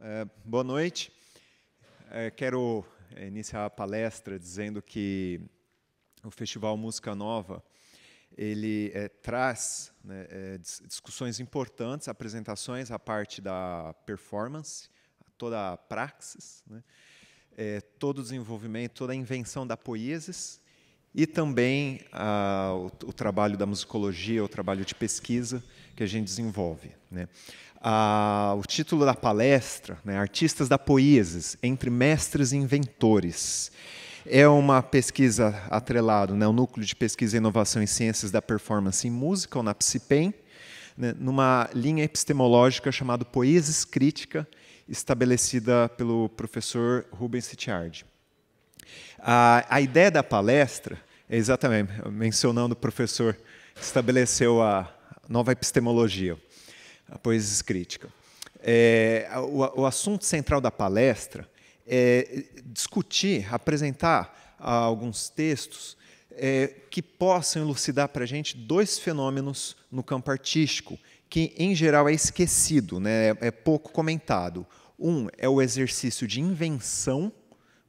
É, boa noite. É, quero é, iniciar a palestra dizendo que o Festival Música Nova ele é, traz né, discussões importantes, apresentações à parte da performance toda a praxis, né? é, todo o desenvolvimento, toda a invenção da poiesis e também a, o, o, trabalho da musicologia, o trabalho de pesquisa que a gente desenvolve. Né? A, o título da palestra, né, Artistas da Poiesis, entre mestres e inventores, é uma pesquisa atrelada né, ao Núcleo de Pesquisa e Inovação em Ciências da Performance em Música, o NAPCIPEM, né? numa linha epistemológica chamada Poiesis Crítica estabelecida pelo professor Rubens Sitiardi. A, a ideia da palestra é exatamente, mencionando o professor que estabeleceu a nova epistemologia, a poesia crítica. É, o, o, assunto central da palestra é discutir, apresentar alguns textos é, que possam elucidar para a gente dois fenômenos no campo artístico que em geral é esquecido, né? É, é pouco comentado. Um é o exercício de invenção,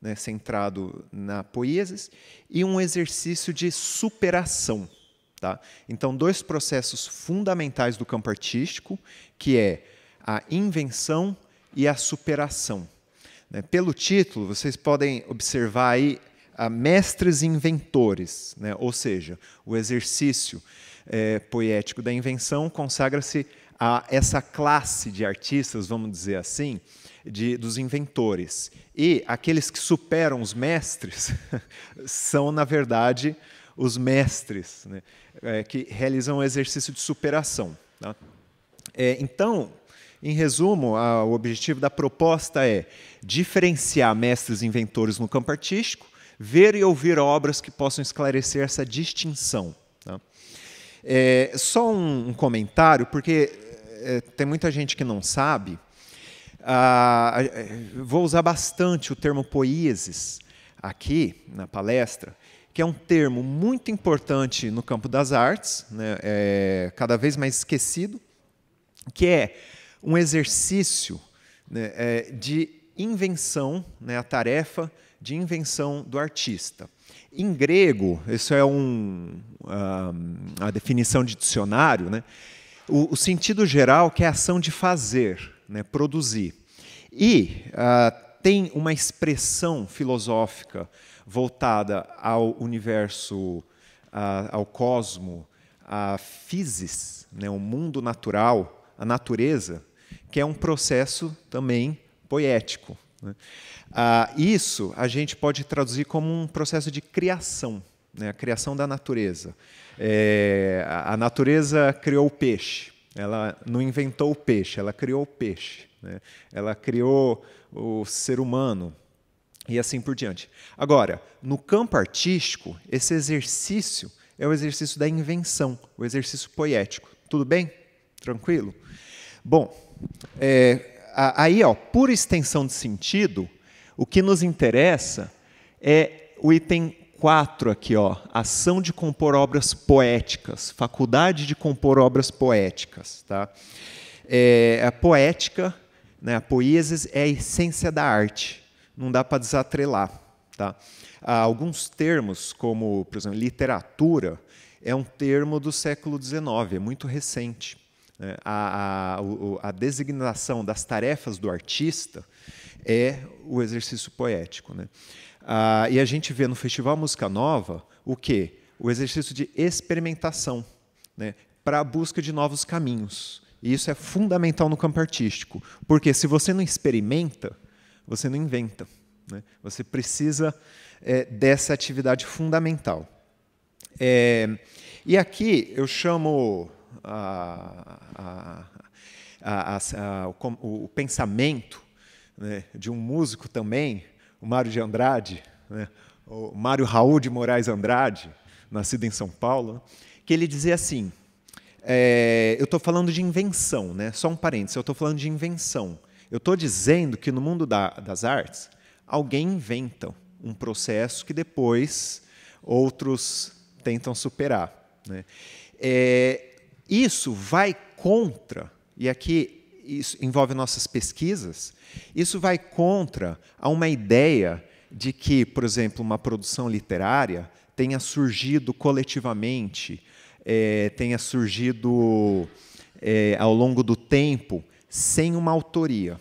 né? centrado na poesia, e um exercício de superação. Tá? Então, dois processos fundamentais do campo artístico, que é a invenção e a superação. Né? Pelo título, vocês podem observar aí a ah, mestres inventores, né? ou seja, o exercício é, poético da invenção consagra-se a essa classe de artistas, vamos dizer assim, de, dos inventores. E aqueles que superam os mestres são, na verdade, os mestres, né? é, que realizam um exercício de superação. Tá? É, então, em resumo, a, o objetivo da proposta é diferenciar mestres e inventores no campo artístico, ver e ouvir obras que possam esclarecer essa distinção. É, só um, um, comentário, porque é, tem muita gente que não sabe. Ah, vou usar bastante o termo poieses aqui na palestra, que é um termo muito importante no campo das artes, né, é, cada vez mais esquecido, que é um exercício né, é, de invenção, né, a tarefa de invenção do artista. Em grego, isso é um, ah, a definição de dicionário, né? o, o sentido geral que é a ação de fazer, né? produzir. E uh, tem uma expressão filosófica voltada ao universo, uh, ao cosmo, à physis, né? o mundo natural, a natureza, que é um processo também poético. Né? Ah, isso a gente pode traduzir como um processo de criação, né? a criação da natureza. É, a natureza criou o peixe, ela não inventou o peixe, ela criou o peixe, né? ela criou o ser humano e assim por diante. Agora, no campo artístico, esse exercício é o exercício da invenção, o exercício poético. Tudo bem? Tranquilo? Bom, é, aí, ó, por extensão de sentido, o que nos interessa é o item 4 aqui, ó, ação de compor obras poéticas, faculdade de compor obras poéticas. Tá? É, a poética, né, a poiesis é a essência da arte, não dá para desatrelar. Tá? Há alguns termos, como, por exemplo, literatura, é um termo do século XIX, é muito recente. Né, a, a, a designação das tarefas do artista é o exercício poético. Né? Ah, e a gente vê no Festival Música Nova o quê? O exercício de experimentação né? para a busca de novos caminhos. E isso é fundamental no campo artístico, porque se você não experimenta, você não inventa. Né? Você precisa é, dessa atividade fundamental. É, e aqui eu chamo a, a, a, o, o, pensamento né, de um músico também, o Mário de Andrade, né, o Mário Raul de Moraes Andrade, nascido em São Paulo, que ele dizia assim: é, eu estou falando de invenção, né? só um parênteses, eu estou falando de invenção. Eu estou dizendo que no mundo da, das artes, alguém inventa um processo que depois outros tentam superar. Né? É, isso vai contra, e aqui isso envolve nossas pesquisas, isso vai contra a uma ideia de que, por exemplo, uma produção literária tenha surgido coletivamente, é, tenha surgido é, ao longo do tempo sem uma autoria.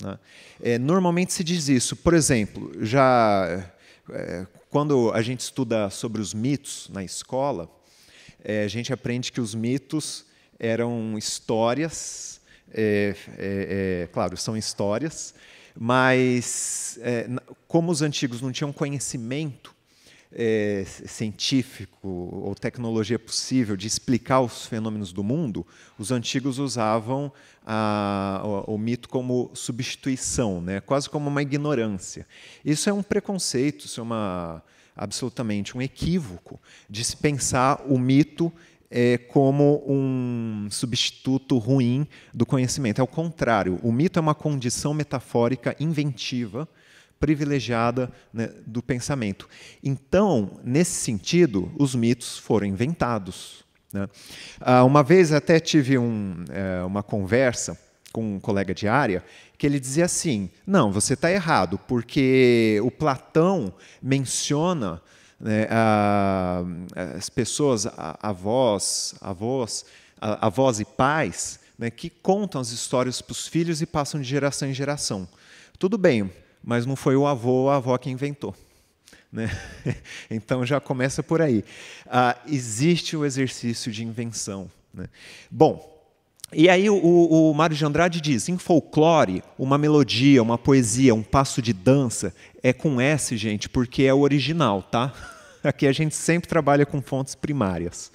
Né? É, normalmente se diz isso. Por exemplo, já é, quando a gente estuda sobre os mitos na escola, é, a gente aprende que os mitos eram histórias, é, é, é claro, são histórias, mas é, como os antigos não tinham conhecimento é, científico ou tecnologia possível de explicar os fenômenos do mundo, os antigos usavam a, o, o, mito como substituição, né? quase como uma ignorância. Isso é um preconceito, isso é uma absolutamente um equívoco de se pensar o mito é, como um substituto ruim do conhecimento. É o contrário. O mito é uma condição metafórica inventiva privilegiada né, do pensamento. Então, nesse sentido, os mitos foram inventados. Né? Ah, uma vez até tive um, é, uma conversa com um colega de área, que ele dizia assim: não, você está errado, porque o Platão menciona né, a, as pessoas, a, avós, avós, a, avós e pais, né, que contam as histórias para os filhos e passam de geração em geração. Tudo bem, mas não foi o avô ou a avó que inventou. Né? então já começa por aí. Ah, existe o exercício de invenção. Né? Bom, e aí o, o Mário de Andrade diz: em folclore, uma melodia, uma poesia, um passo de dança é com S, gente, porque é o original, tá? Aqui a gente sempre trabalha com fontes primárias.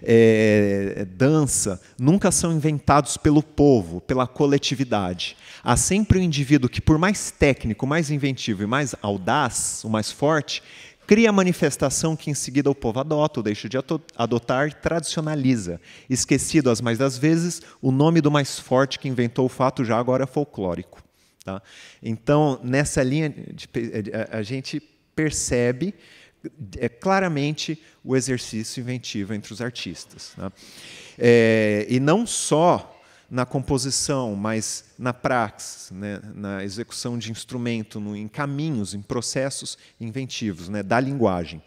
É, dança nunca são inventados pelo povo, pela coletividade. Há sempre o um indivíduo que, por mais técnico, mais inventivo e mais audaz, o mais forte, Cria a manifestação que em seguida o povo adota, ou deixa de adotar, tradicionaliza. Esquecido, as mais das vezes, o nome do mais forte que inventou o fato já agora é folclórico. Tá? Então, nessa linha, de, eh, eh, a gente percebe é claramente o exercício inventivo entre os artistas. Né? É, e não só na composição, mas na praxis, né, na execução de instrumento, no, em caminhos, em processos inventivos né, da linguagem.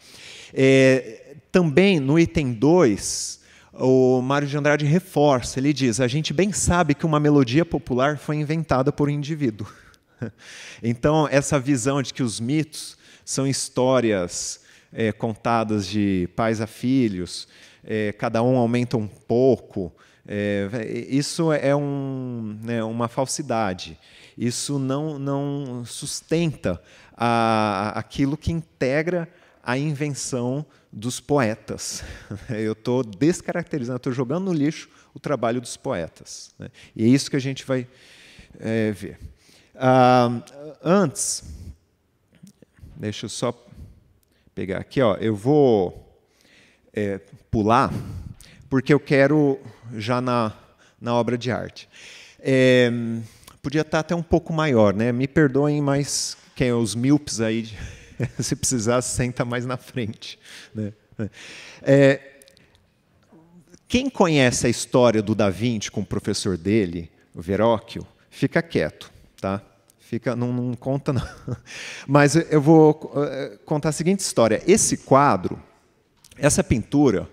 É, também no item 2, o Mário de Andrade reforça, ele diz: a gente bem sabe que uma melodia popular foi inventada por um indivíduo. Então, essa visão de que os mitos são histórias é, contadas de pais a filhos, é, cada um aumenta um pouco. É, isso é, é um, né, uma falsidade. Isso não, não sustenta a, aquilo que integra a invenção dos poetas. Eu estou descaracterizando, estou jogando no lixo o trabalho dos poetas. Né? E é isso que a gente vai é, ver. Ah, antes, deixa eu só pegar aqui, ó, eu vou é, pular, porque eu quero já na, na obra de arte. É, podia estar até um pouco maior, né? Me perdoem, mas quem é os míopes aí, se precisar, senta mais na frente. Né? É, quem conhece a história do Da Vinci com o professor dele, o Verocchio fica quieto, tá? Fica, não, não conta, não. Mas eu vou é, contar a seguinte história. Esse quadro, essa pintura,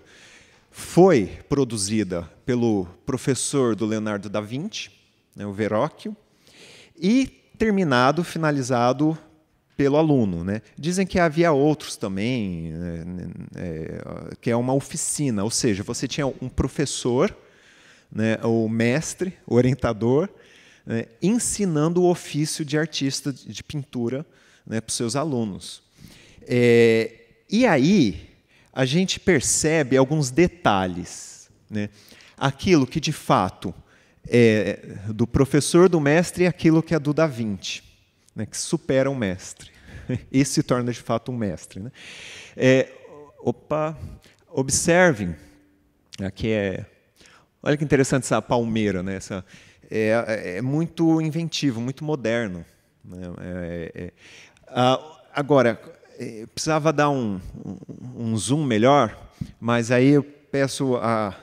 foi produzida pelo professor do Leonardo da Vinci, né, o Verrocchio, e terminado, finalizado pelo aluno. Né? Dizem que havia outros também, é, é, que é uma oficina, ou seja, você tinha um professor, né, o mestre, o orientador, né, ensinando o ofício de artista de pintura né, para os seus alunos. É, e aí, a gente percebe alguns detalhes. Né? Aquilo que de fato é do professor, do mestre, e aquilo que é do Da Vinci, né? que supera o mestre. Esse se torna de fato um mestre. Né? É, opa, observem, aqui é. Olha que interessante essa palmeira, né? essa, é, é, é muito inventivo, muito moderno. Né? É, é, é. ah, agora, é, precisava dar um, um, um zoom melhor, mas aí eu peço a,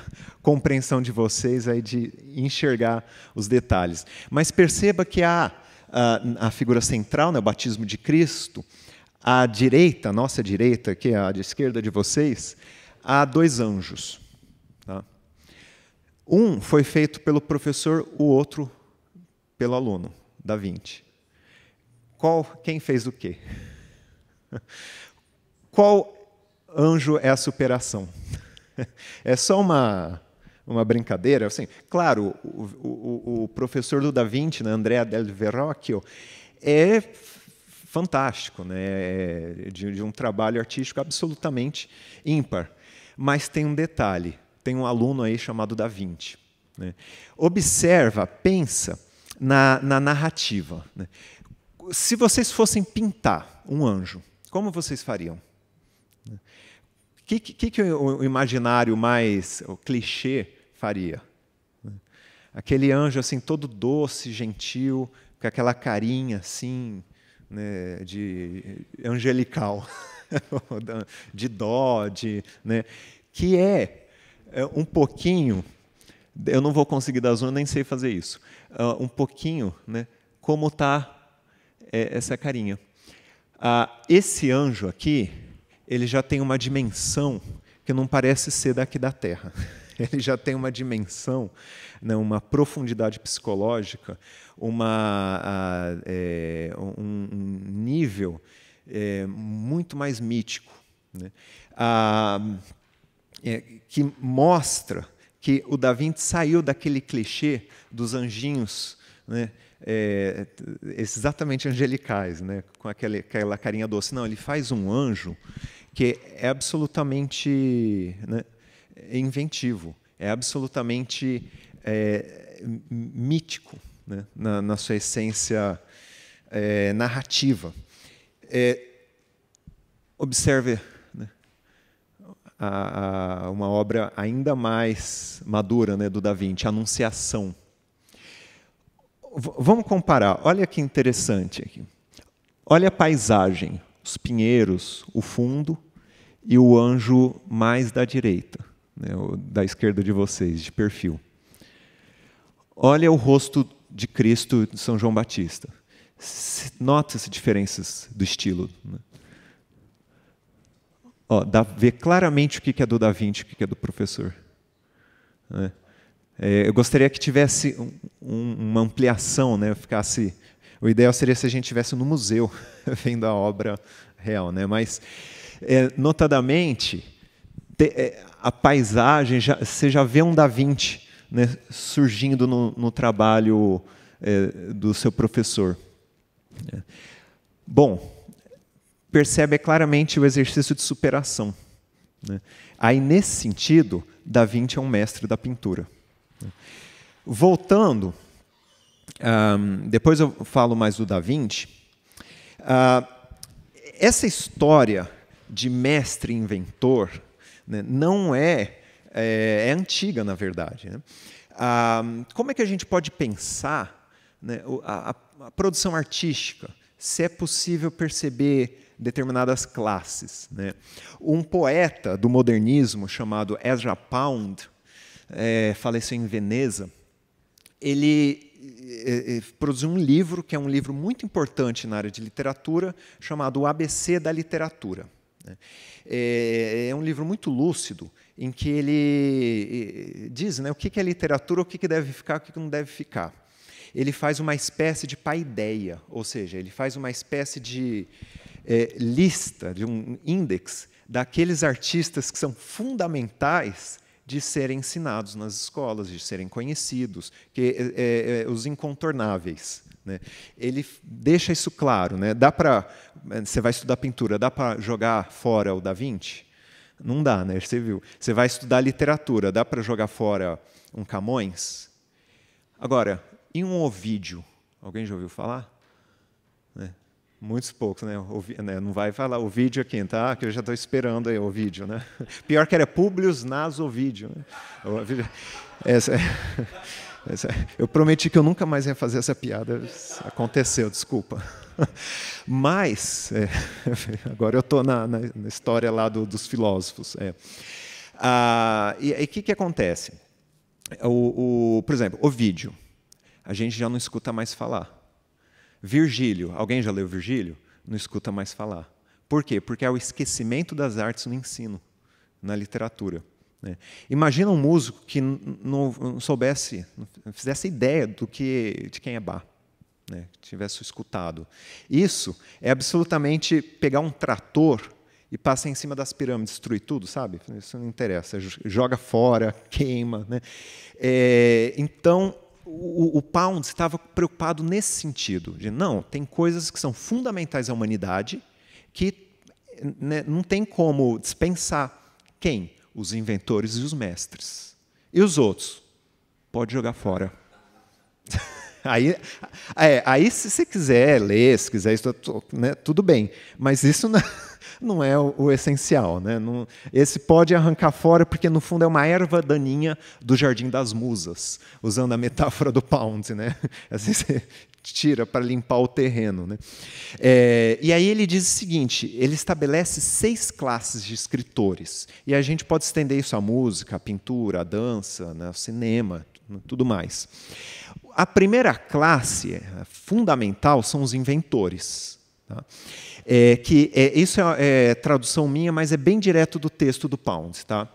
compreensão de vocês aí de enxergar os detalhes. Mas perceba que há a, a figura central, né, o batismo de Cristo, à direita, nossa direita, que é a de esquerda de vocês, há dois anjos. Tá? Um foi feito pelo professor, o outro pelo aluno, da 20. Qual, quem fez o quê? Qual anjo é a superação? É só uma, uma brincadeira. Assim, claro, o, o, o professor do Da Vinci, né, Andrea Del Verrocchio, é fantástico, né? É de, de um trabalho artístico absolutamente ímpar. Mas tem um detalhe: tem um aluno aí chamado Da Vinci. Né? Observa, pensa na, na narrativa. Né? Se vocês fossem pintar um anjo, como vocês fariam? O que, que, que o imaginário mais o clichê faria? Aquele anjo assim todo doce, gentil, com aquela carinha assim né, de angelical, de dó, de, né, que é, é um pouquinho eu não vou conseguir dar zoom, nem sei fazer isso. É, um pouquinho, né? Como está é, essa carinha? Ah, esse anjo aqui, ele já tem uma dimensão que não parece ser daqui da Terra. Ele já tem uma dimensão, né, uma profundidade psicológica, uma, a, ah, é, um, nível é, muito mais mítico, né? Ah, é, que mostra que o Davi saiu daquele clichê dos anjinhos né, é, exatamente angelicais, né? com aquela, aquela carinha doce. Não, ele faz um anjo que é absolutamente né, inventivo, é absolutamente é, mítico né? na, na, sua essência é, narrativa. É, observe né, a, a, uma obra ainda mais madura né, do Da Vinci, Anunciação vamos comparar. Olha que interessante aqui. Olha a paisagem, os pinheiros, o fundo e o anjo mais da direita, né, da esquerda de vocês, de perfil. Olha o rosto de Cristo de São João Batista. Nota-se diferenças do estilo. Né? Ó, dá, vê claramente o que é do Da Vinci e o que é do professor. Né? É, eu gostaria que tivesse um, um, uma ampliação, né? Ficasse, o ideal seria se a gente tivesse no museu vendo a obra real, né? Mas é, notadamente te, é, a paisagem, já, você já vê um da Vinci né, surgindo no, no trabalho é, do seu professor. É. Bom, percebe claramente o exercício de superação. Né? Aí, nesse sentido, Da Vinci é um mestre da pintura. Voltando, um, depois eu falo mais do Da Vinci. Uh, essa história de mestre inventor né, não é, é, é, antiga, na verdade. Né? Uh, como é que a gente pode pensar né, a, a, produção artística? Se é possível perceber determinadas classes. Né? Um poeta do modernismo chamado Ezra Pound, é, faleceu em Veneza, ele é, é, produziu um livro, que é um livro muito importante na área de literatura, chamado O ABC da Literatura. Né? É, é, um livro muito lúcido, em que ele é, diz né, o que é literatura, o que deve ficar, o que não deve ficar. Ele faz uma espécie de paideia, ou seja, ele faz uma espécie de é, lista, de um índice daqueles artistas que são fundamentais de serem ensinados nas escolas, de serem conhecidos, que é, é, é os incontornáveis. Né? Ele deixa isso claro. Né? Dá para eh, você vai estudar pintura, dá para jogar fora o Da Vinci? Não dá, né? Você viu? Você vai estudar literatura, dá para jogar fora um Camões? Agora, em um Ovídio, alguém já ouviu falar? Muitos poucos, né? né? Não vai falar o vídeo aqui, tá? Que eu já estou esperando aí o vídeo, né? Pior que era Publius Nas Vídeo. Né? Essa, essa, eu prometi que eu nunca mais ia fazer essa piada. Aconteceu, desculpa. Mas, é, agora eu estou na, na, na, história lá do, dos filósofos. É. Ah, e o que, que acontece? O, o, por exemplo, o vídeo. A gente já não escuta mais falar. Virgílio, alguém já leu Virgílio? Não escuta mais falar. Por quê? Porque é o esquecimento das artes no ensino, na literatura. Né? Imagina um músico que não, não soubesse, não fizesse ideia do que, de quem é Bach, né? tivesse escutado. Isso é absolutamente pegar um trator e passar em cima das pirâmides, destruir tudo, sabe? Isso não interessa, joga fora, queima. Né? É, então, o, o Pound estava preocupado nesse sentido, de não, tem coisas que são fundamentais à humanidade que né, não tem como dispensar. Quem? Os inventores e os mestres. E os outros? Pode jogar fora. aí, é, aí se você quiser ler, se quiser, isso, né, tudo bem. Mas isso não. É não é o, o essencial. Né? Não, esse pode arrancar fora, porque no fundo é uma erva daninha do jardim das musas, usando a metáfora do pound. Né? Assim você tira para limpar o terreno. Né? É, e aí ele diz o seguinte: ele estabelece seis classes de escritores. E a gente pode estender isso à música, à pintura, à dança, né, ao cinema, né? tudo mais. A primeira classe é, fundamental são os inventores. Tá? é, que é, isso é, é tradução minha, mas é bem direto do texto do Pound. Tá?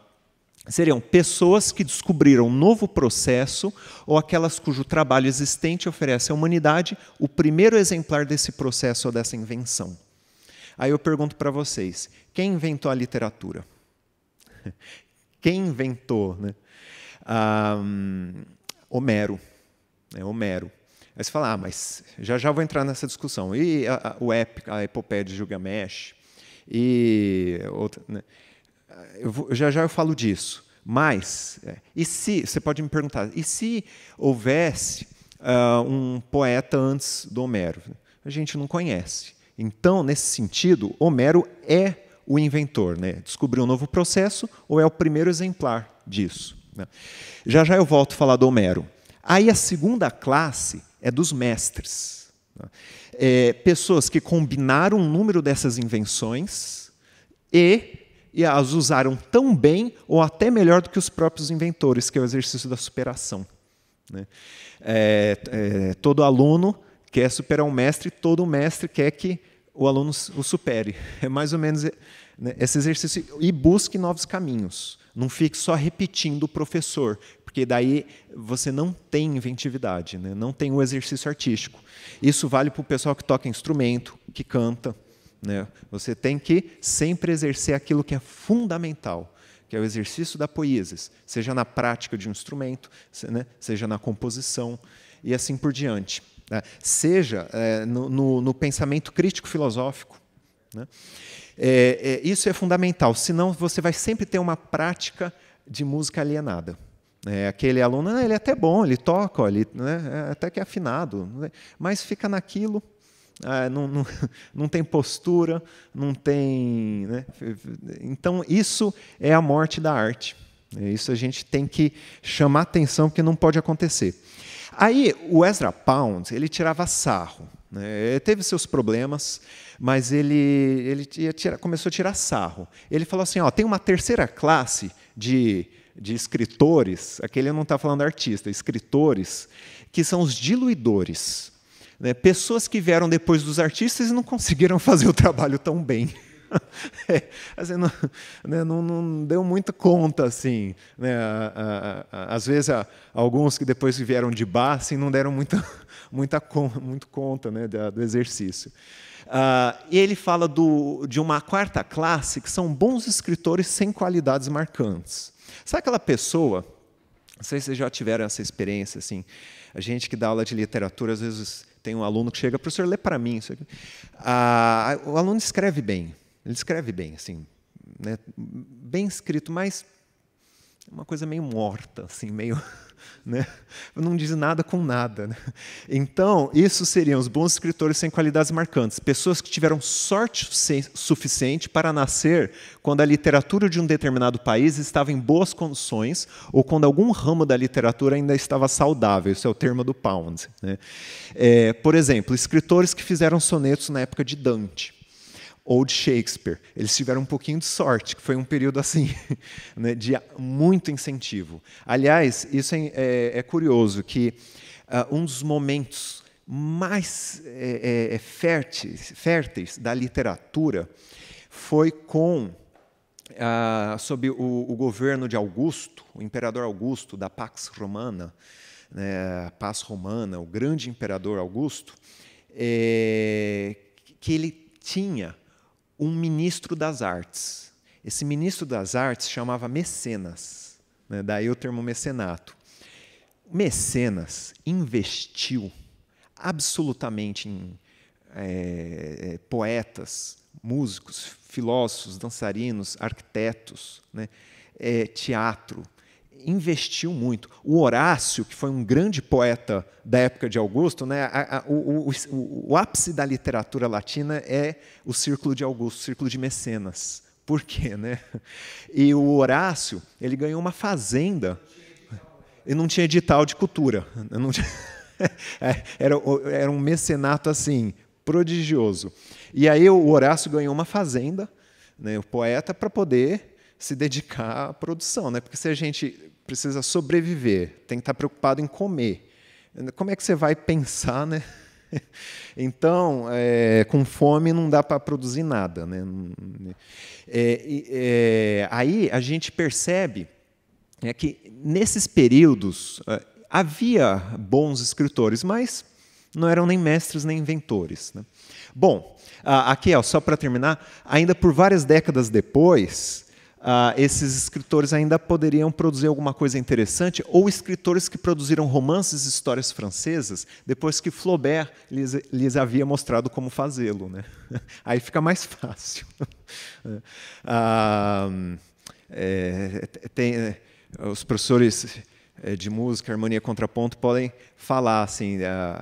Seriam pessoas que descobriram um novo processo ou aquelas cujo trabalho existente oferece à humanidade o primeiro exemplar desse processo ou dessa invenção. Aí eu pergunto para vocês: quem inventou a literatura? Quem inventou? Né? Ah, hum, Homero. Né? Homero. Aí você fala, ah, mas já já vou entrar nessa discussão. E a, a, o épico, a epopeia de Gilgamesh, e outra, né? vou, já já eu falo disso. Mas, é, e se, você pode me perguntar, e se houvesse uh, um poeta antes do Homero? A gente não conhece. Então, nesse sentido, Homero é o inventor, né? descobriu um novo processo ou é o primeiro exemplar disso. Né? Já já eu volto a falar do Homero. Aí a segunda classe é dos mestres. Né? É, pessoas que combinaram um número dessas invenções e, e as usaram tão bem ou até melhor do que os próprios inventores, que é o exercício da superação. Né? É, é, todo aluno quer superar um mestre, todo mestre quer que o aluno o supere. É mais ou menos né, esse exercício. E busque novos caminhos. Não fique só repetindo o professor, porque daí você não tem inventividade, né? não tem o exercício artístico. Isso vale para o pessoal que toca instrumento, que canta. Né? Você tem que sempre exercer aquilo que é fundamental, que é o exercício da poiesis, seja na prática de um instrumento, né? seja na composição e assim por diante. Né? Seja é, no, no, no, pensamento crítico-filosófico. Né? É, é, isso é fundamental, senão você vai sempre ter uma prática de música alienada. É, aquele aluno, ah, ele é até bom, ele toca, ó, ele né, é até que é afinado, né, mas fica naquilo, ah, não, não, não, tem postura, não tem. Né? Então, isso é a morte da arte. É, isso a gente tem que chamar atenção, porque não pode acontecer. Aí, o Ezra Pound, ele tirava sarro. Né? Ele teve seus problemas, mas ele, ele tirar, começou a tirar sarro. Ele falou assim: ó, tem uma terceira classe de de escritores, aquele não está falando artista, escritores, que são os diluidores. Né? Pessoas que vieram depois dos artistas e não conseguiram fazer o trabalho tão bem. É, assim, não, né, não, não, deu muita conta assim né, a, a, a, às vezes alguns que depois vieram de bar assim, não deram muita, muita muito conta né, do exercício ah, e ele fala do, de uma quarta classe que são bons escritores sem qualidades marcantes Sabe aquela pessoa, não sei se vocês já tiveram essa experiência, assim, a gente que dá aula de literatura, às vezes tem um aluno que chega, professor, lê para mim isso aqui. Ah, o aluno escreve bem, ele escreve bem, assim, né? bem escrito, mas uma coisa meio morta, assim, meio né? Não diz nada com nada. Né? Então, isso seriam os bons escritores sem qualidades marcantes, pessoas que tiveram sorte suficiente para nascer quando a literatura de um determinado país estava em boas condições ou quando algum ramo da literatura ainda estava saudável. Isso é o termo do Pound. Né? É, por exemplo, escritores que fizeram sonetos na época de Dante ou de Shakespeare. Eles tiveram um pouquinho de sorte, que foi um período assim, né, de muito incentivo. Aliás, isso é, é, é curioso, que uh, um dos momentos mais é, é, é, férteis, férteis, da literatura foi com uh, sob o, o, governo de Augusto, o imperador Augusto da Pax Romana, né, Paz Romana, o grande imperador Augusto, eh, que ele tinha um ministro das artes. Esse ministro das artes chamava Mecenas, né? daí o termo mecenato. Mecenas investiu absolutamente em é, é poetas, músicos, filósofos, dançarinos, arquitetos, né? é, teatro investiu muito. O Horácio, que foi um grande poeta da época de Augusto, né, a, a, o, o, o, o, ápice da literatura latina é o Círculo de Augusto, o Círculo de Mecenas. Por quê? Né? E o Horácio ele ganhou uma fazenda e não tinha edital de cultura. Tinha... É, era, era um mecenato assim prodigioso. E aí o Horácio ganhou uma fazenda, né, o poeta, para poder se dedicar à produção, né? Porque se a gente precisa sobreviver, tem que estar preocupado em comer. Como é que você vai pensar, né? Então, é, com fome não dá para produzir nada. Né? né? É, é, aí a gente percebe é, que nesses períodos é, havia bons escritores, mas não eram nem mestres nem inventores. Né? Bom, aqui ó, só para terminar, ainda por várias décadas depois, Uh, esses escritores ainda poderiam produzir alguma coisa interessante, ou escritores que produziram romances e histórias francesas depois que Flaubert lhes, lhes havia mostrado como fazê-lo. Né? Aí fica mais fácil. Uh, é, tem, é, os professores de música, harmonia e contraponto podem falar assim, uh,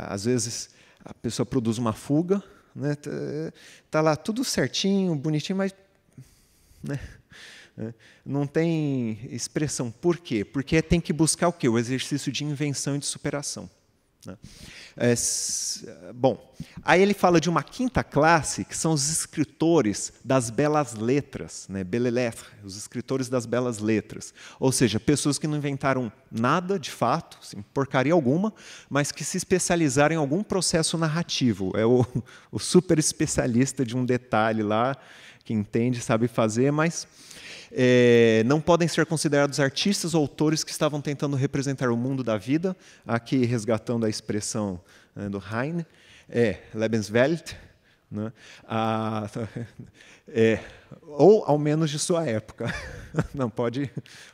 às vezes a pessoa produz uma fuga, né? tá, tá lá tudo certinho, bonitinho, mas né? Né? Não tem expressão. Por quê? Porque tem que buscar o quê? O exercício de invenção e de superação. Né? É, bom, aí ele fala de uma quinta classe, que são os escritores das belas letras, né? Belelettre, os escritores das belas letras. Ou seja, pessoas que não inventaram nada de fato, assim, porcaria alguma, mas que se especializaram em algum processo narrativo. É o, o super especialista de um detalhe lá, que entende, sabe fazer, mas é, não podem ser considerados artistas ou autores que estavam tentando representar o mundo da vida, aqui resgatando a expressão né, do Heine, é, Lebenswelt, né, a, é, ou ao menos de sua época. Não, pode,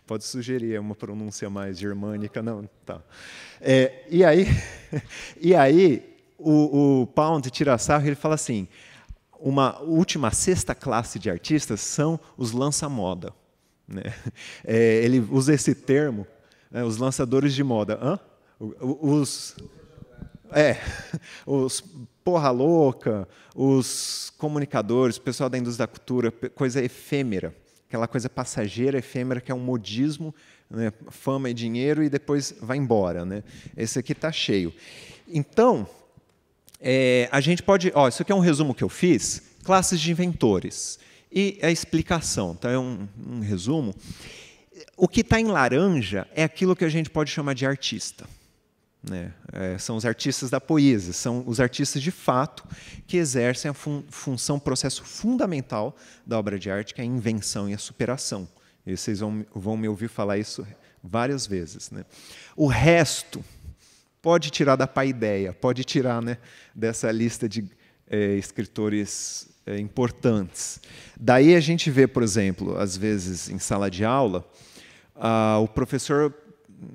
pode sugerir, é uma pronúncia mais germânica, não. Tá. É, e aí, e aí o, o Pound tira sarro ele fala assim: uma última sexta classe de artistas são os lança-moda. Né? É, ele usa esse termo, né, os lançadores de moda. Hã? Os. É, os porra louca, os comunicadores, o pessoal da indústria da cultura, coisa efêmera, aquela coisa passageira, efêmera, que é um modismo, né, fama e dinheiro, e depois vai embora. Né? Esse aqui está cheio. Então, é, a gente pode. Ó, isso aqui é um resumo que eu fiz: classes de inventores. E a é explicação, então é um, um resumo. O que está em laranja é aquilo que a gente pode chamar de artista. Né? É, são os artistas da poesia, são os artistas de fato que exercem a fun função, processo fundamental da obra de arte, que é a invenção e a superação. E vocês vão, vão me ouvir falar isso várias vezes. Né? O resto pode tirar da paideia, pode tirar né, dessa lista de é, escritores é, importantes. Daí a gente vê, por exemplo, às vezes em sala de aula, o professor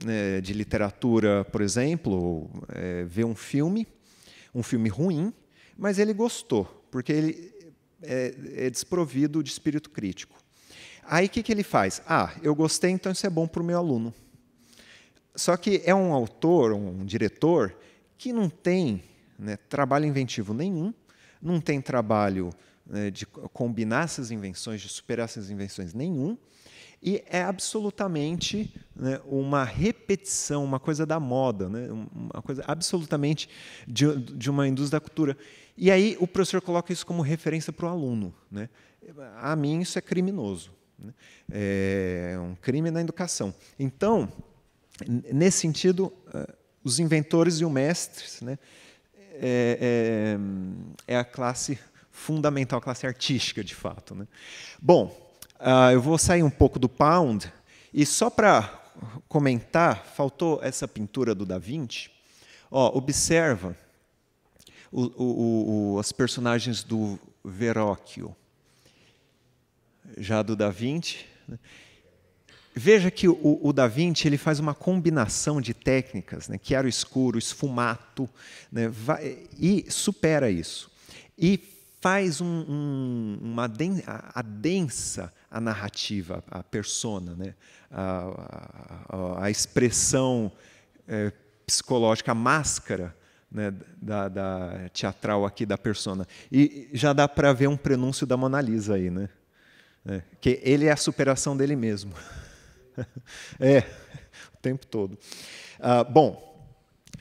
né, de literatura, por exemplo, é, vê um filme, um filme ruim, mas ele gostou, porque ele é, é, desprovido de espírito crítico. Aí o que, que ele faz? Ah, eu gostei, então isso é bom para o meu aluno. Só que é um autor, um diretor, que não tem né, trabalho inventivo nenhum, não tem trabalho né, de combinar essas invenções, de superar essas invenções nenhum, e é absolutamente né, uma repetição, uma coisa da moda, né, uma coisa absolutamente de, de, uma indústria da cultura. E aí o professor coloca isso como referência para o aluno. Né? A mim, isso é criminoso. Né. É um crime na educação. Então, nesse sentido, eh, os inventores e os mestres né, é, é, é, a classe fundamental, a classe artística, de fato. Né? Bom, uh, eu vou sair um pouco do Pound, e só para comentar, faltou essa pintura do Da Vinci. Ó, observa o, o, o, as personagens do Verocchio já do Da Vinci. Né? Veja que o, o, Da Vinci ele faz uma combinação de técnicas, né? o escuro, esfumato, né? Vai, e supera isso. E faz um, um, uma den, a, a densa a narrativa, a persona, né? a, a, a expressão é, psicológica, a máscara né, da, da, teatral aqui da persona. E já dá para ver um prenúncio da Mona Lisa aí, né? né que ele é a superação dele mesmo. é, o tempo todo. Ah, bom,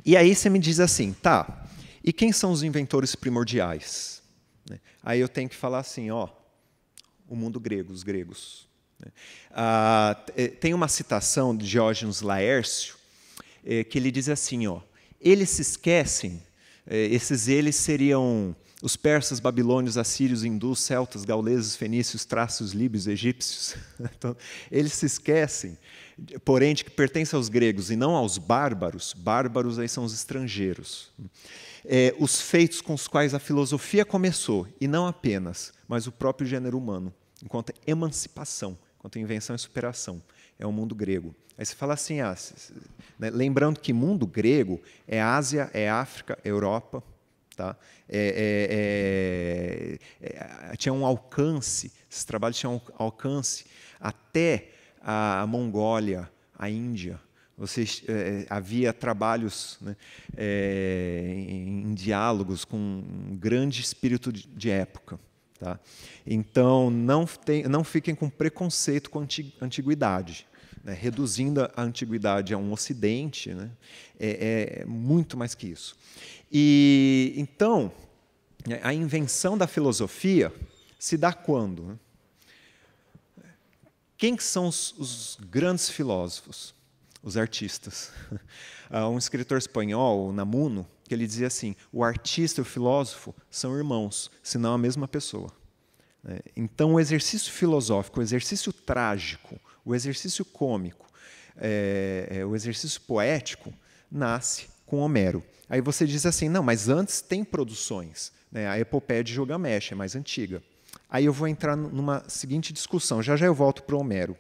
e aí você me diz assim, tá, e quem são os inventores primordiais? Né? Aí eu tenho que falar assim, ó, o mundo grego, os gregos. Né? Ah, eh, tem uma citação de Diógenes Laércio eh, que ele diz assim, ó, eles se esquecem, eh, esses eles seriam os persas, babilônios, assírios, hindus, celtas, gauleses, fenícios, traços, líbios, egípcios. Então, eles se esquecem, porém, de que pertence aos gregos e não aos bárbaros. Bárbaros aí são os estrangeiros. É, os feitos com os quais a filosofia começou, e não apenas, mas o próprio gênero humano, enquanto emancipação, enquanto invenção e superação. É o mundo grego. Aí você fala assim, ah, né, lembrando que mundo grego é Ásia, é África, é Europa, Tá? É, é, é, é, tinha um alcance, esses trabalhos tinham um alcance até a Mongólia, a Índia. Você, é, é, havia trabalhos né, em, em diálogos com um grande espírito de, de época. Tá? Então, não, tem, não fiquem com preconceito com a antiguidade né, reduzindo a antiguidade a um ocidente, né, é, é muito mais que isso. E então né, a invenção da filosofia se dá quando? Né? Quem são os, os grandes filósofos? Os artistas. Ah, um escritor espanhol, Namuno, que ele dizia assim: o artista e o filósofo são irmãos, senão a mesma pessoa. Né. Então, o exercício filosófico, o exercício trágico, o exercício cômico, é, o exercício poético, nasce com Homero. Aí você diz assim, não, mas antes tem produções. Né? A epopeia de Gilgamesh é mais antiga. Aí eu vou entrar numa seguinte discussão. Já já eu volto para Homero.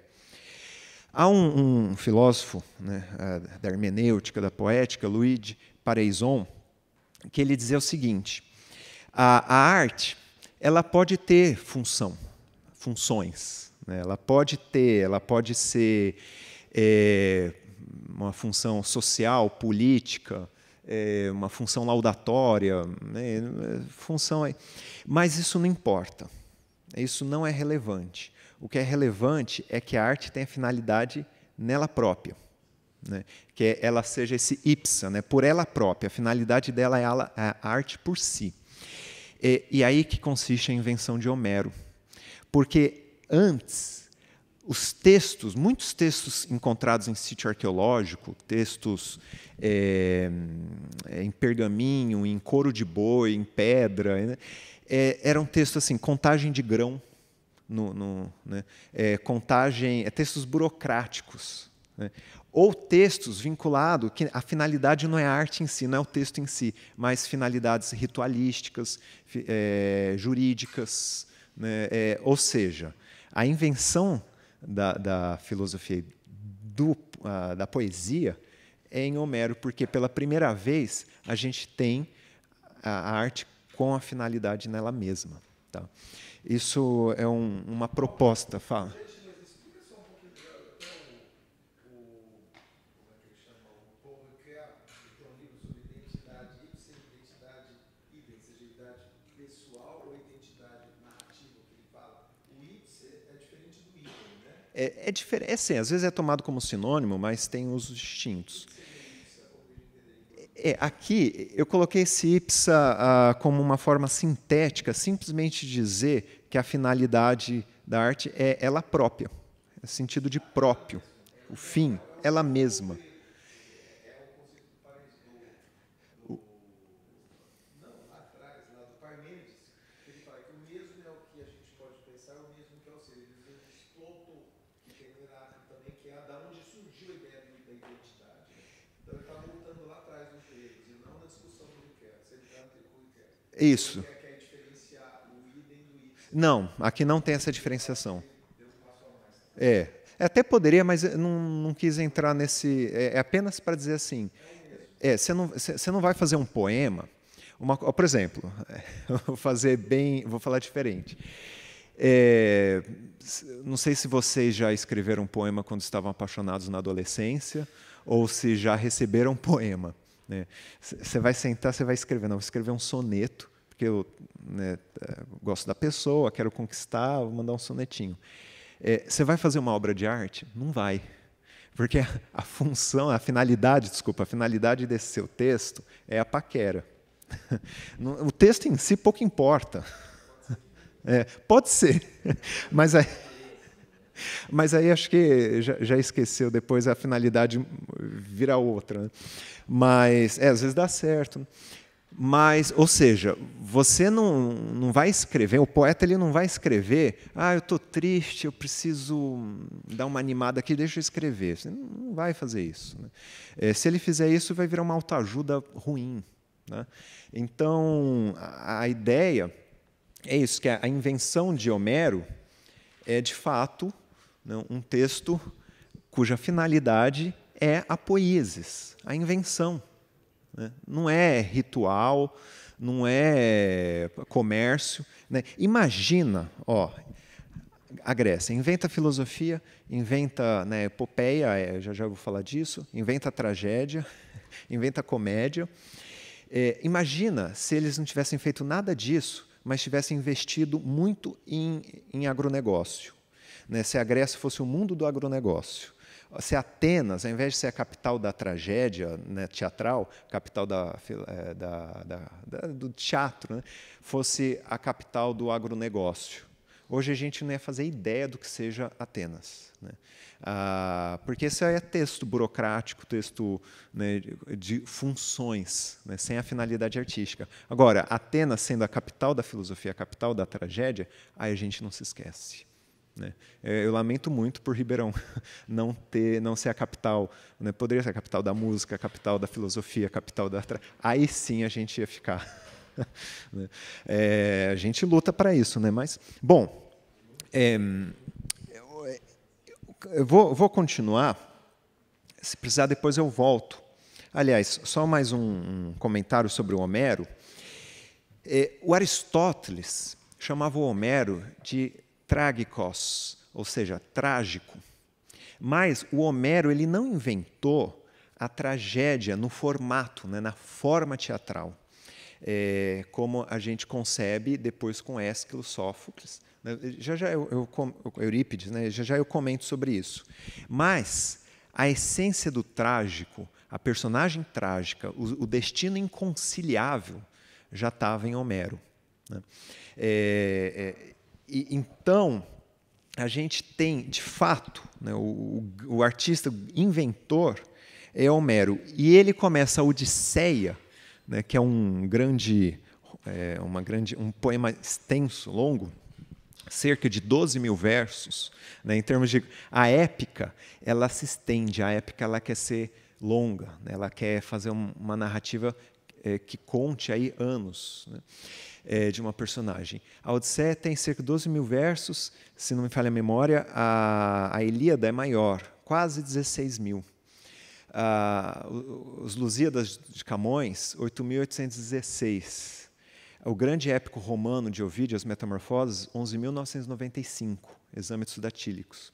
Há um, um filósofo né, da hermenêutica, da poética, Luigi Pareison, que ele dizia o seguinte: a, a arte ela pode ter função, funções. Né? Ela pode ter, ela pode ser é, uma função social, política, é, uma função laudatória, né? função. Mas isso não importa. Isso não é relevante. O que é relevante é que a arte tem a finalidade nela própria. Né? que é ela seja esse ipsa, né? por ela própria. A finalidade dela é, é a arte por si. E, e aí que consiste a invenção de Homero. Porque antes, os textos, muitos textos encontrados em sítio arqueológico, textos é, em pergaminho, em couro de boi, em pedra, é, eram textos assim, contagem de grão, no, no né? é, contagem, é, textos burocráticos. Né? ou textos vinculados, que a finalidade não é a arte em si, não é o texto em si, mas finalidades ritualísticas, é, jurídicas. Né? É, ou seja, a invenção da, da filosofia do, uh, da poesia é em Homero, porque pela primeira vez a gente tem a, a arte com a finalidade nela mesma. Tá? Isso é um, uma proposta. Fala. é, é diferente. É assim, às vezes é tomado como sinônimo, mas tem usos distintos. É, aqui eu coloquei esse ipsa ah, como uma forma sintética, simplesmente dizer que a finalidade da arte é ela própria, é sentido de próprio, o fim, ela mesma. Isso. Não, aqui não tem essa diferenciação. É, é até poderia, mas não, não quis entrar nesse. É, é apenas para dizer assim: é, você não, você não vai fazer um poema. Uma, por exemplo, vou fazer bem, vou falar diferente. É, não sei se vocês já escreveram um poema quando estavam apaixonados na adolescência ou se já receberam um poema. Né? Você vai sentar, você vai escrever. Não, vou escrever um soneto porque eu né, gosto da pessoa, quero conquistar, vou mandar um sonetinho. É, você vai fazer uma obra de arte? Não vai. Porque a função, a finalidade, desculpa, a finalidade desse seu texto é a paquera. O texto em si pouco importa. É, pode ser, mas aí, mas aí acho que já, já esqueceu, depois a finalidade vira outra. Né? Mas é, às vezes dá certo. Né? Mas, ou seja, você não, não vai escrever, o poeta ele não vai escrever, ah, eu estou triste, eu preciso dar uma animada aqui, deixa eu escrever. Você não vai fazer isso. Né? É, se ele fizer isso, vai virar uma autoajuda ruim. Né? Então, a, a ideia é isso, que a, invenção de Homero é, de fato, né, um texto cuja finalidade é a poiesis, a invenção. Né? Não é ritual, não é comércio. Né? Imagina, ó, a Grécia inventa filosofia, inventa né, epopeia, é, já já vou falar disso, inventa tragédia, inventa comédia. É, imagina se eles não tivessem feito nada disso, mas tivessem investido muito em, em agronegócio. Né? Se a Grécia fosse o mundo do agronegócio. Se Atenas, ao invés de ser a capital da tragédia né, teatral, capital eh, da, da, da, do teatro, né, fosse a capital do agronegócio. Hoje a gente não ia fazer ideia do que seja Atenas. Né? Ah, porque isso é texto burocrático, texto né, de funções, né, sem a finalidade artística. Agora, Atenas sendo a capital da filosofia, a capital da tragédia, aí a gente não se esquece. Né? É, eu lamento muito por Ribeirão não ter, não ser a capital. Né? Poderia ser a capital da música, a capital da filosofia, a capital da. Aí sim a gente ia ficar. Né? é, a gente luta para isso, né? Mas bom, é, eu vou, vou, continuar. Se precisar depois eu volto. Aliás, só mais um, um comentário sobre o Homero. É, o Aristóteles chamava o Homero de tragicos, ou seja, trágico. Mas o Homero ele não inventou a tragédia no formato, né, na forma teatral, é, como a gente concebe depois com Ésquilo, Sófocles. Né, já já eu, eu, Eurípides, né, já já eu comento sobre isso. Mas a essência do trágico, a personagem trágica, o, o destino inconciliável já estava em Homero. Né? É, é, e, então, a gente tem, de fato, né, o, o artista inventor é Homero. E ele começa a Odisseia, né, que é um grande, é, uma grande, um poema extenso, longo, cerca de 12 mil versos. Né, em termos de. A épica, ela se estende, a épica ela quer ser longa, né, ela quer fazer uma narrativa é, que conte aí anos. Né é, de uma personagem. A Odisseia tem cerca de 12 mil versos, se não me falha a memória, a, a Ilíada é maior, quase 16 mil. Ah, os Lusíadas de Camões, 8.816. O grande épico romano de Ovídio, As Metamorfoses, 11.995, exame de sudatílicos.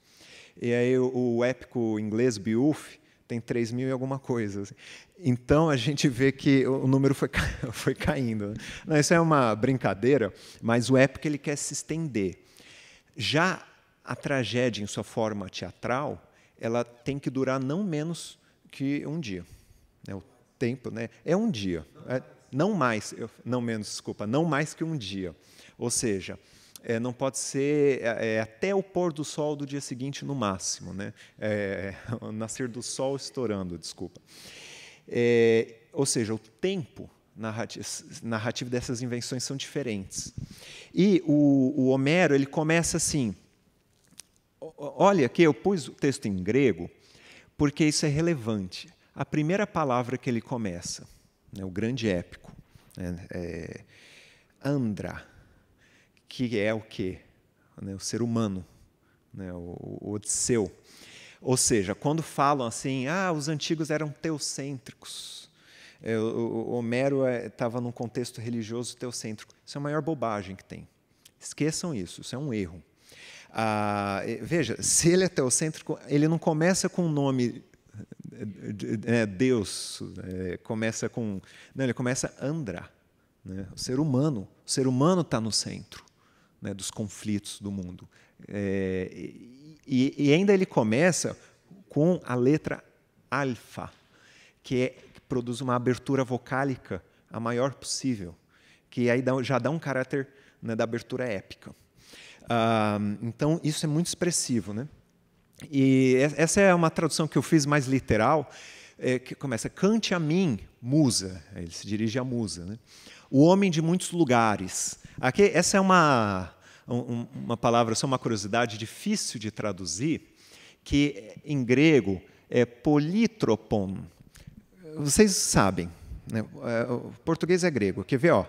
E aí o, o épico inglês Beowulf, tem 3 mil e alguma coisa. Assim. Então, a gente vê que o número foi, foi caindo. Né? Não, isso é uma brincadeira, mas o épico ele quer se estender. Já a tragédia, em sua forma teatral, ela tem que durar não menos que um dia. Né? O tempo né? é um dia. É, não mais, não menos, desculpa, não mais que um dia. Ou seja, é, não pode ser é, é, até o pôr do sol do dia seguinte, no máximo. Né? É, é o nascer do sol estourando, desculpa. É, ou seja, o tempo narrativo dessas invenções são diferentes. E o, o Homero ele começa assim: olha aqui, eu pus o texto em grego porque isso é relevante. A primeira palavra que ele começa, né, o grande épico, né, é Andra que é o quê? Né, o ser humano, né, o Odisseu. Ou seja, quando falam assim, ah, os antigos eram teocêntricos, é, o Homero estava é, num contexto religioso teocêntrico, isso é a maior bobagem que tem. Esqueçam isso, isso é um erro. Ah, veja, se ele é teocêntrico, ele não começa com o nome é, Deus, é, começa com. Não, ele começa Andra, né? o ser humano. O ser humano está no centro né, dos conflitos do mundo. É, e, e, ainda ele começa com a letra alfa, que, é, que produz uma abertura vocálica a maior possível, que aí dá, já dá um caráter né, da abertura épica. Ah, então, isso é muito expressivo. Né? E essa é uma tradução que eu fiz mais literal, é, que começa: Cante a mim, musa. Ele se dirige à musa. Né? O homem de muitos lugares. Aqui, essa é uma um, uma palavra, só uma curiosidade, difícil de traduzir, que em grego é politropon. Vocês sabem, né? É, o português é grego. Quer ver? Ó,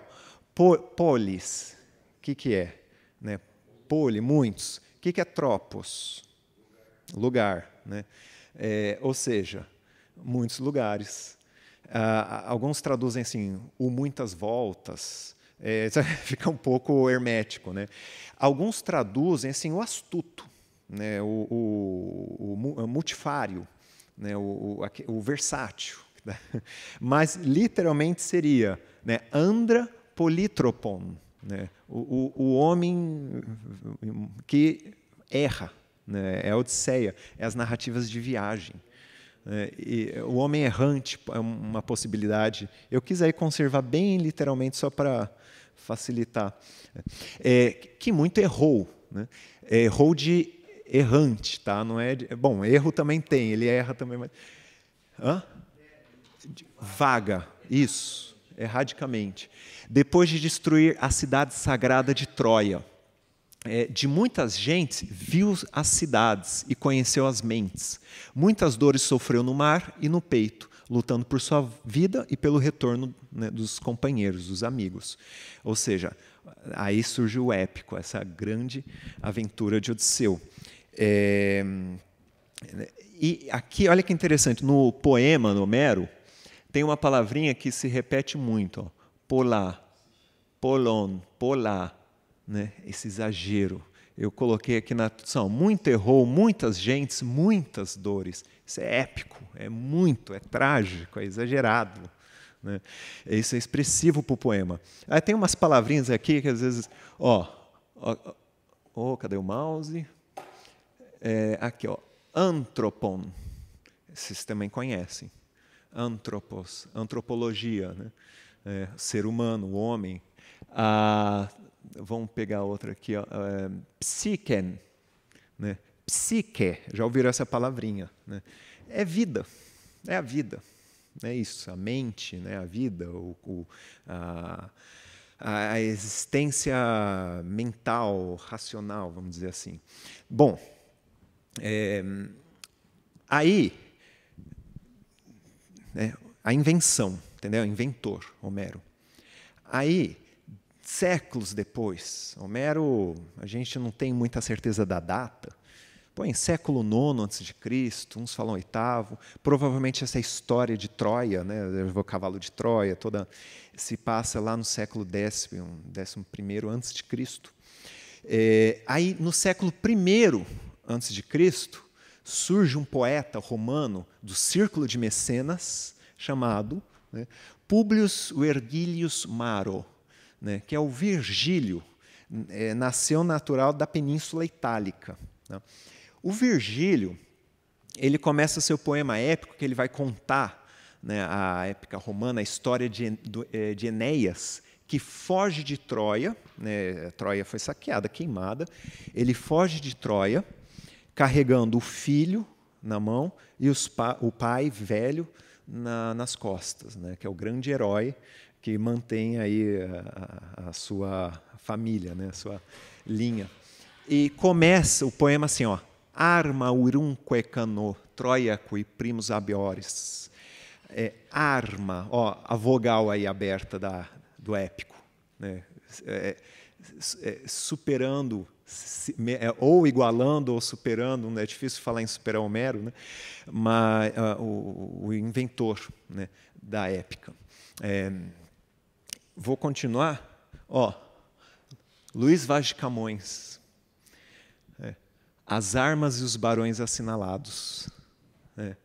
po, polis, o que, que é? Né? Poli, muitos. O que, que é tropos? Lugar. Né? É, ou seja, muitos lugares. Ah, alguns traduzem assim, o muitas voltas, é, fica um pouco hermético. Né? Alguns traduzem assim o astuto, né? o, o, o, multifário, né? o, o, o versátil. Né? Mas literalmente seria né? andra politropon, né? o, o, o homem que erra. Né? É a Odisseia, é as narrativas de viagem. É, o homem errante é uma possibilidade. Eu quis aí conservar bem literalmente só para facilitar, é, que muito errou. Né? É, errou de errante, tá? Não é de, é, bom, erro também tem, ele erra também, mas Hã? vaga, isso, é Depois de destruir a cidade sagrada de Troia, é, de muitas gentes viu as cidades e conheceu as mentes. Muitas dores sofreu no mar e no peito lutando por sua vida e pelo retorno né, dos companheiros, dos amigos. Ou seja, aí surge o épico, essa grande aventura de Odisseu. É, e aqui, olha que interessante, no poema no Homero, tem uma palavrinha que se repete muito: polar, polon, polar, né? esse exagero. Eu coloquei aqui na tradução: muito errou, muitas gentes, muitas dores. Isso é épico, é muito, é trágico, é exagerado. Né? Isso é expressivo para o poema. Aí tem umas palavrinhas aqui que às vezes. Ó, ó, ó cadê o mouse? É, aqui, ó. Antropon. Vocês também conhecem. Antropos, antropologia, né? É, ser humano, homem. Ah, vamos pegar outra aqui, ó, é, psiquen, né? Psique, já ouviram essa palavrinha? Né? É vida, é a vida, é isso, a mente, né? a vida, o, o a, a existência mental, racional, vamos dizer assim. Bom, é, aí, né, a invenção, entendeu? Inventor, Homero. Aí, séculos depois, Homero, a gente não tem muita certeza da data, põe século IX antes de Cristo, uns falam oitavo. Provavelmente essa história de Troia, né, o cavalo de Troia, toda se passa lá no século X, décimo primeiro antes de Cristo. É, aí no século I antes de Cristo surge um poeta romano do círculo de Mecenas chamado né, Publius Vergilius Maro, né, que é o Virgílio, é, nasceu natural da Península Itálica. Né. O Virgílio, ele começa seu poema épico, que ele vai contar né, a épica romana, a história de, é, de Enéas, que foge de Troia, né, Troia foi saqueada, queimada, ele foge de Troia, carregando o filho na mão e pa o pai velho na, nas costas, né, que é o grande herói que mantém aí a, a sua família, né, a sua linha. E começa o poema assim, ó, arma urumque cano, troiaque primus abiores. É, arma, ó, a vogal aí aberta da, do épico, né? É, é, é superando é, ou igualando ou superando, né? é difícil falar em superar Homero, né? mas uh, o, o, inventor né? da épica. É, vou continuar. Ó, Luiz Vaz de Camões, as Armas e os Barões Assinalados. É.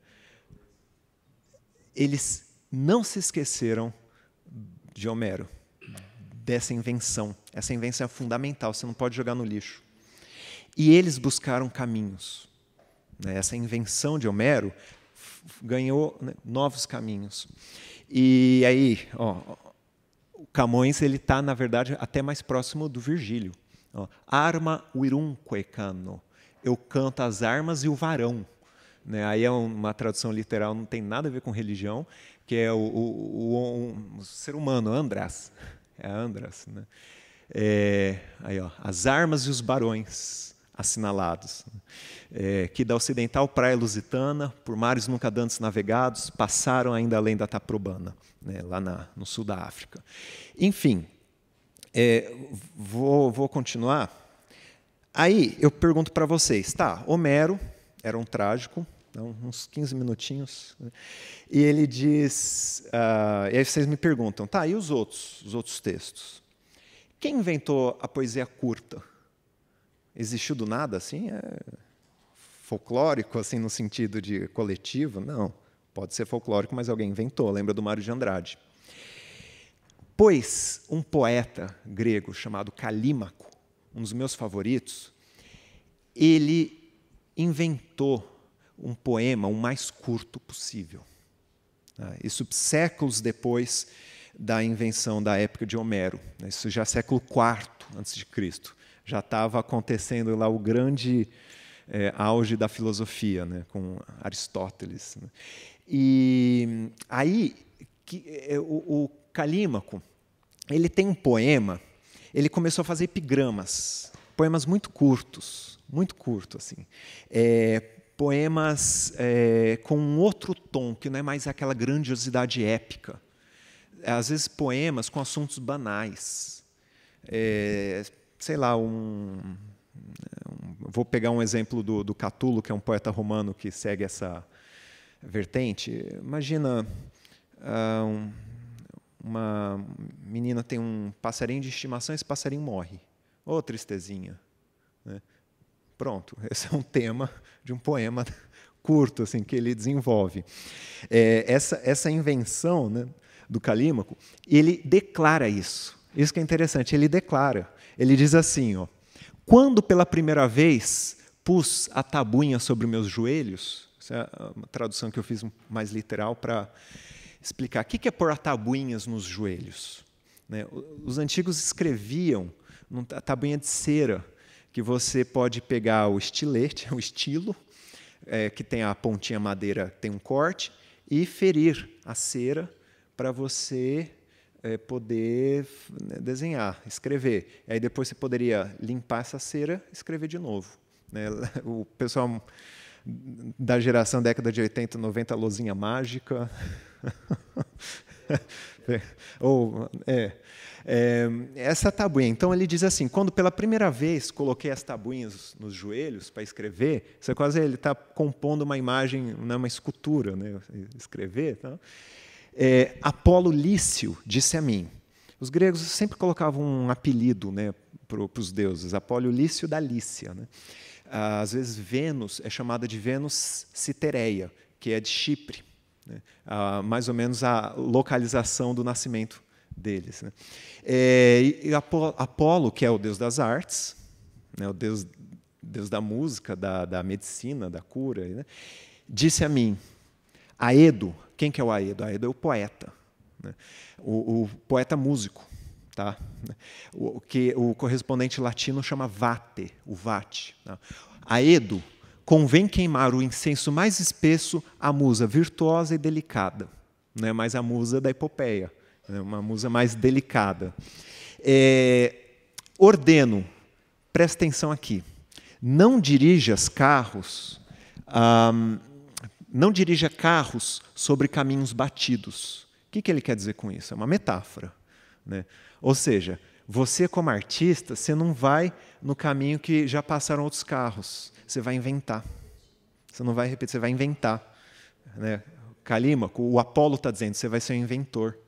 Eles não se esqueceram de Homero, dessa invenção. Essa invenção é fundamental, você não pode jogar no lixo. E eles buscaram caminhos. Né? Essa invenção de Homero ganhou né, novos caminhos. E aí, ó, o Camões ele está, na verdade, até mais próximo do Virgílio. Ó, Arma virumque cano eu canto as armas e o varão. Né? Aí é uma tradução literal, não tem nada a ver com religião, que é o, o, o, o ser humano, Andras. É Andras. Né? É, aí, ó, as armas e os barões assinalados. É, que da ocidental praia lusitana, por mares nunca dantes navegados, passaram ainda além da Taprobana, né, lá na, no sul da África. Enfim, é, vou, vou continuar. Aí eu pergunto para vocês, tá, Homero era um trágico, então, uns 15 minutinhos, e ele diz, uh, e aí vocês me perguntam, tá, e os outros, os outros textos? Quem inventou a poesia curta? Existiu do nada, assim? É folclórico, assim, no sentido de coletivo? Não, pode ser folclórico, mas alguém inventou, lembra do Mário de Andrade. Pois um poeta grego chamado Calímaco, um dos meus favoritos, ele inventou um poema o mais curto possível. Ah, isso séculos depois da invenção da época de Homero. Né? Isso já é século IV antes de Cristo. Já estava acontecendo lá o grande é, auge da filosofia, né, com Aristóteles. Né? E aí que, eh, o, o Calímaco ele tem um poema ele começou a fazer epigramas, poemas muito curtos, muito curto assim, é, poemas é, com um outro tom que não é mais aquela grandiosidade épica, às vezes poemas com assuntos banais, é, sei lá um, vou pegar um exemplo do, do Catulo que é um poeta romano que segue essa vertente, imagina ah, um, uma menina tem um passarinho de estimação, esse passarinho morre. Ô, oh, tristezinha. Né? Pronto, esse é um tema de um poema curto assim que ele desenvolve. É, essa, essa invenção né, do Calímaco, ele declara isso. Isso que é interessante, ele declara. Ele diz assim, ó, quando pela primeira vez pus a tabuinha sobre meus joelhos, essa é uma tradução que eu fiz mais literal para explicar. O que é pôr tabuinhas nos joelhos? Né? Os antigos escreviam numa tabuinha de cera, que você pode pegar o estilete, o estilo, é, que tem a pontinha madeira, tem um corte, e ferir a cera para você é, poder né, desenhar, escrever. Aí depois você poderia limpar essa cera escrever de novo. Né? O pessoal da geração década de 80, 90, a lozinha mágica, Ou, é, é, essa tabuinha. Então ele diz assim: quando pela primeira vez coloquei as tabuinhas nos joelhos para escrever, isso é quase ele está compondo uma imagem, né, uma escultura, né? escrever. então. É, Apolo Lício disse a mim. Os gregos sempre colocavam um apelido né, para os deuses, Apolo Lício da Lícia. Né? Às vezes Vênus é chamada de Vênus Citereia, que é de Chipre né? mais ou menos a localização do nascimento deles. Né? É, e Apolo, que é o deus das artes, né? o deus, deus da música, da, da medicina, da cura, né? disse a mim, Aedo, quem que é o Aedo? Aedo é o poeta, né? o, o poeta músico tá? O que o correspondente latino chama vate, o vate. Tá? Aedo convém queimar o incenso mais espesso à musa virtuosa e delicada, não é mais a musa da epopeia, é uma musa mais delicada. É, ordeno, presta atenção aqui, não dirijas carros, hum, não dirija carros sobre caminhos batidos. O que, que ele quer dizer com isso? É uma metáfora, né? Ou seja, você, como artista, você não vai no caminho que já passaram outros carros. Você vai inventar. Você não vai repetir, você vai inventar. Né? Calímaco, o Apolo está dizendo, você vai ser um inventor.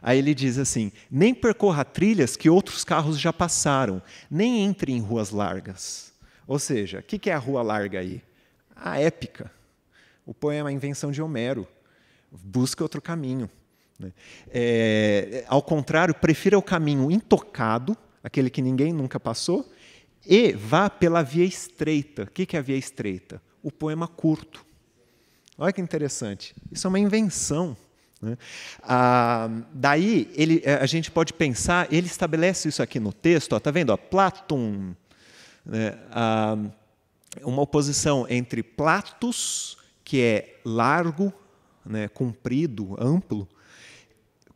Aí ele diz assim: nem percorra trilhas que outros carros já passaram, nem entre em ruas largas. Ou seja, o que, que é a rua larga aí? A épica. O poema é A Invenção de Homero. Busca outro caminho. Né? É, ao contrário, prefira o caminho intocado, aquele que ninguém nunca passou, e vá pela via estreita. O que é a via estreita? O poema curto. Olha que interessante. Isso é uma invenção. Né? Ah, daí ele, é, a gente pode pensar, ele estabelece isso aqui no texto, está vendo? Ó, Platum, né? ah, uma oposição entre platus, que é largo, né, comprido, amplo,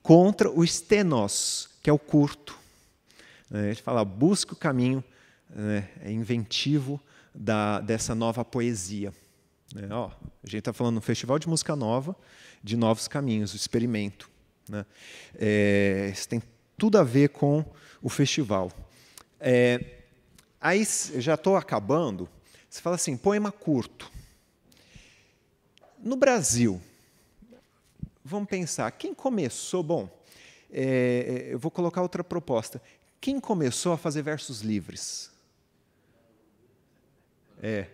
contra o stenos, que é o curto. É, ele fala, busca o caminho né, inventivo da, dessa nova poesia. É, ó, a gente está falando de um festival de música nova, de novos caminhos, o experimento. Né? É, isso tem tudo a ver com o festival. É, aí, já estou acabando, você fala assim, poema curto. No Brasil, vamos pensar, quem começou? Bom, é, é, eu vou colocar outra proposta. Quem começou a fazer versos livres? É,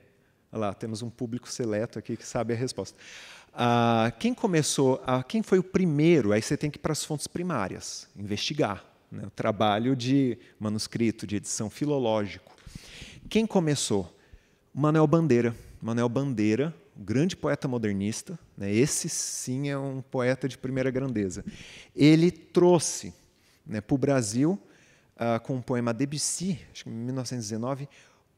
olha lá, temos um público seleto aqui que sabe a resposta. Ah, quem começou, quem foi o primeiro? Aí você tem que ir para as fontes primárias, investigar. Né, o trabalho de manuscrito, de edição filológico. Quem começou? Manuel Bandeira. Manuel Bandeira um grande poeta modernista, né? esse sim é um poeta de primeira grandeza. Ele trouxe né, para o Brasil, uh, com o poema Debussy, acho que em 1919,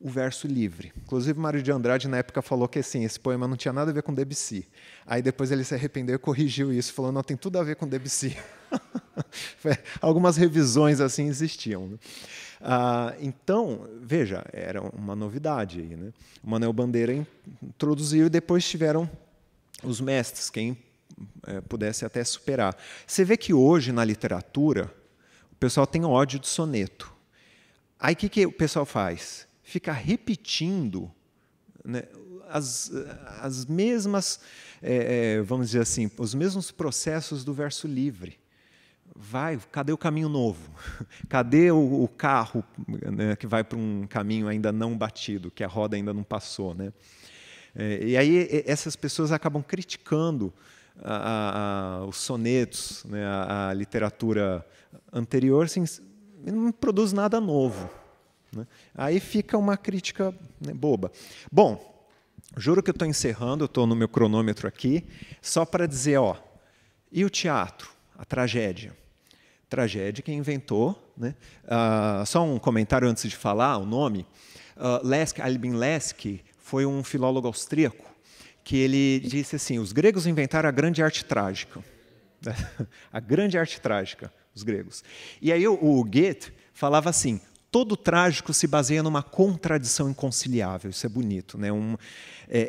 o verso livre. Inclusive, Mário de Andrade, na época, falou que assim, esse poema não tinha nada a ver com Debussy. Aí depois ele se arrependeu e corrigiu isso, falou: não, tem tudo a ver com Debussy. Algumas revisões assim existiam. Né? Ah, então, veja, era uma novidade aí, né? O Manuel Bandeira introduziu e depois tiveram os mestres, quem é, pudesse até superar. Você vê que hoje na literatura o pessoal tem ódio de soneto. Aí o que, que o pessoal faz? Fica repetindo né, as, as mesmas, é, é vamos dizer assim, os mesmos processos do verso livre vai, cadê o caminho novo? Cadê o, o carro né, que vai para um caminho ainda não batido, que a roda ainda não passou? Né? É, e aí essas pessoas acabam criticando a, a, os sonetos, né, a, a, literatura anterior, sem, assim, não produz nada novo. Né? Aí fica uma crítica né, boba. Bom, juro que eu estou encerrando, estou no meu cronômetro aqui, só para dizer, ó, e o teatro, a tragédia? tragédia, quem inventou. Né? Uh, só um comentário antes de falar o nome. Uh, Lesk, Albin Lesky foi um filólogo austríaco que ele disse assim: os gregos inventaram a grande arte trágica. a grande arte trágica, os gregos. E aí o, o Goethe falava assim: todo trágico se baseia numa contradição inconciliável. Isso é bonito, né? Um, é,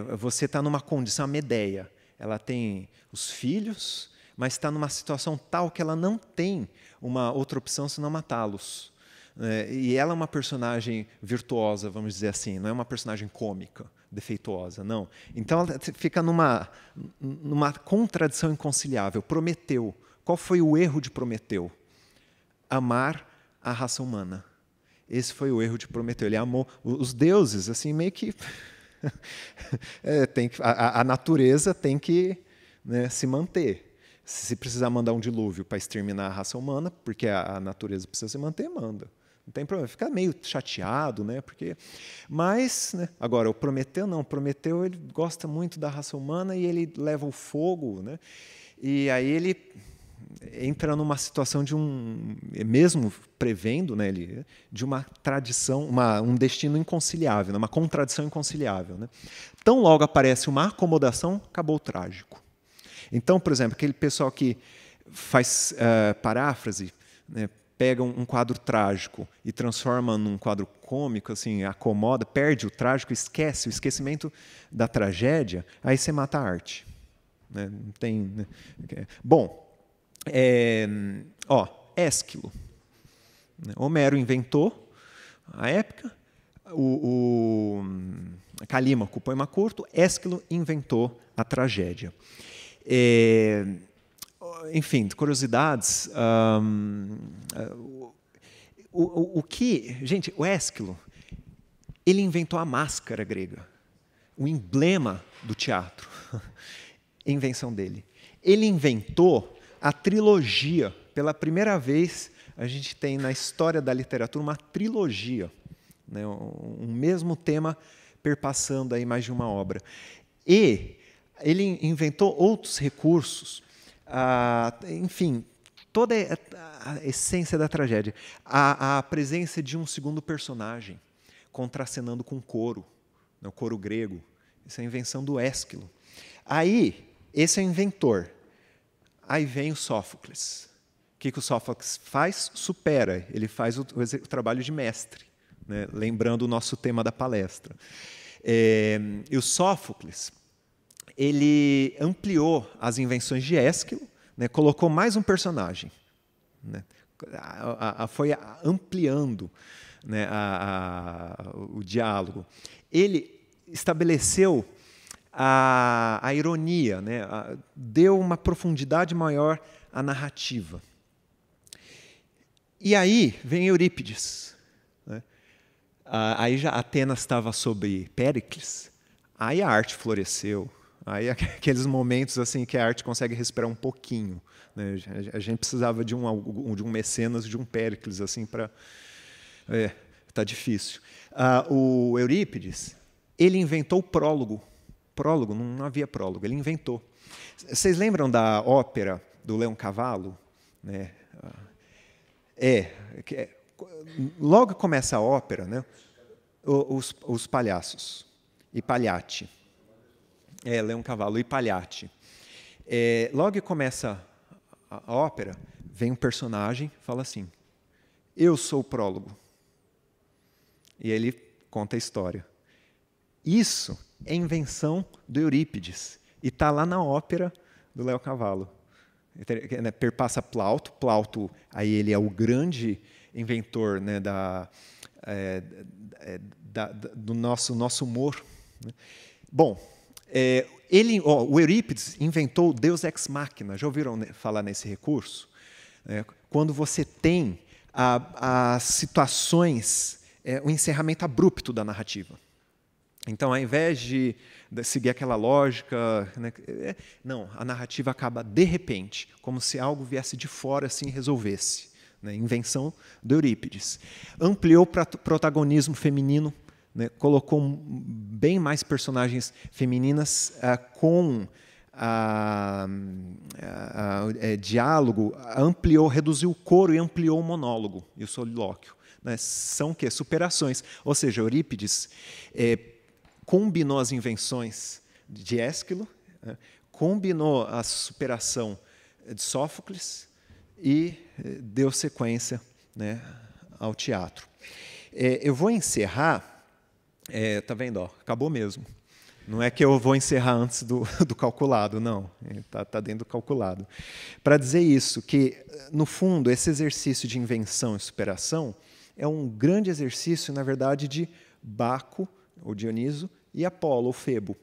é, é, você está numa condição, é a Medeia. Ela tem os filhos, mas está numa situação tal que ela não tem uma outra opção senão matá-los. É, e ela é uma personagem virtuosa, vamos dizer assim, não é uma personagem cômica, defeituosa, não. Então ela fica numa, numa contradição inconciliável. Prometeu. Qual foi o erro de Prometeu? Amar a raça humana. Esse foi o erro de Prometeu. Ele amou os deuses, assim, meio que. é, tem que a, a natureza tem que né, se manter. Se precisar mandar um dilúvio para exterminar a raça humana, porque a, a natureza precisa se manter, manda. Não tem problema. Fica meio chateado, né? Porque, mas, né? agora, o Prometeu não. O Prometeu ele gosta muito da raça humana e ele leva o fogo, né? E aí ele entra numa situação de um, mesmo prevendo, né, ele, de uma tradição, uma, um destino inconciliável, né, uma contradição inconciliável. Né? Tão logo aparece uma acomodação, acabou o trágico. Então, por exemplo, aquele pessoal que faz uh, paráfrase, né, pega um, um, quadro trágico e transforma num quadro cômico, assim, acomoda, perde o trágico, esquece o esquecimento da tragédia, aí você mata a arte. Né? Não tem. Né? É, bom, é, ó, Ésquilo. Né, Homero inventou a época, o, o Calímaco poema curto. Ésquilo inventou a tragédia. É, enfim, curiosidades. Um, o, o, o que. Gente, o Ésquilo, ele inventou a máscara grega, o emblema do teatro, invenção dele. Ele inventou a trilogia. Pela primeira vez, a gente tem na história da literatura uma trilogia, né? um mesmo tema perpassando aí mais de uma obra. E ele inventou outros recursos. Ah, enfim, toda a essência da tragédia. A, a presença de um segundo personagem contracenando com coro, né, o coro grego. Isso é a invenção do Ésquilo. Aí, esse é o inventor. Aí vem o Sófocles. O que, que o Sófocles faz? Supera. Ele faz o, o trabalho de mestre, né, lembrando o nosso tema da palestra. É, e o Sófocles ele ampliou as invenções de Ésquilo, né, colocou mais um personagem. Né, a, a, foi ampliando né, a, o diálogo. Ele estabeleceu a, ironia, né, deu uma profundidade maior à narrativa. E aí vem Eurípides. Né, aí já Atenas estava sobre Péricles, aí a arte floresceu. Aí aqueles momentos assim que a arte consegue respirar um pouquinho. Né? A gente precisava de um, de um mecenas, de um Péricles assim para é, tá difícil. Ah, o Eurípides ele inventou o prólogo. Prólogo não havia prólogo, ele inventou. Vocês lembram da ópera do Leão Cavalo? Né? É, é, logo começa a ópera, né? Os, os palhaços e palhate. É, Leão é Cavalo e Palhate. É, logo que começa a, ópera, vem um personagem fala assim: Eu sou o prólogo. E ele conta a história. Isso é invenção do Eurípides. E está lá na ópera do Léo Cavallo. Né, perpassa Plauto. Plauto, aí ele é o grande inventor né, da, é, é da, da, do nosso, nosso humor. Né. Bom, é, ele, ó, o Eurípides inventou o Deus ex machina. Já ouviram falar nesse recurso? É, quando você tem as situações, é, o encerramento abrupto da narrativa. Então, ao invés de, seguir aquela lógica, né, é, não, a narrativa acaba de repente, como se algo viesse de fora assim e resolvesse. Né, invenção do Eurípides. Ampliou o protagonismo feminino né, colocou bem mais personagens femininas ah, com o ah, ah, é, diálogo, ampliou, reduziu o coro e ampliou o monólogo e o solilóquio. Né? São que superações. Ou seja, Eurípides é, combinou as invenções de Ésquilo, né, combinou a superação de Sófocles e eh, deu sequência né, ao teatro. É, eu vou encerrar é, tá vendo? Ó, acabou mesmo. Não é que eu vou encerrar antes do, do calculado, não. Está é, tá dentro do calculado. Para dizer isso, que, no fundo, esse exercício de invenção e superação é um grande exercício, na verdade, de Baco, ou Dioniso, e Apolo, ou Febo,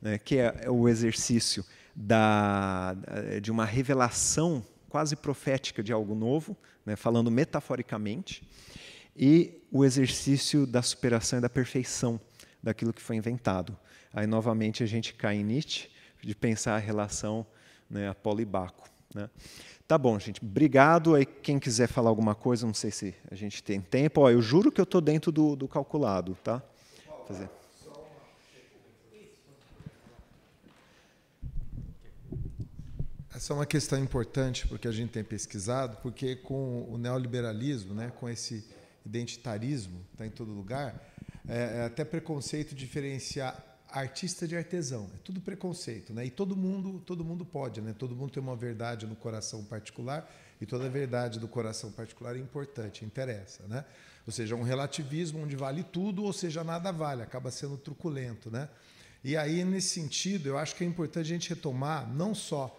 né, que é, é o exercício da, de uma revelação quase profética de algo novo, né, falando metaforicamente, e o exercício da superação e da perfeição daquilo que foi inventado. Aí, novamente, a gente cai em Nietzsche, de pensar a relação né, Apolo e Baco. Né? Tá bom, gente. Obrigado. Aí quem quiser falar alguma coisa, não sei se a gente tem tempo. Ó, eu juro que eu estou dentro do, do, calculado, tá? Fazer. Essa é uma questão importante porque a gente tem pesquisado, porque com o neoliberalismo, né, com esse identitarismo, está em todo lugar, é, é até preconceito diferenciar artista de artesão. É tudo preconceito, né? E todo mundo, todo mundo pode, né? Todo mundo tem uma verdade no coração particular e toda verdade do coração particular é importante, interessa, né? Ou seja, um relativismo onde vale tudo, ou seja, nada vale, acaba sendo truculento, né? E aí nesse sentido, eu acho que é importante a gente retomar não só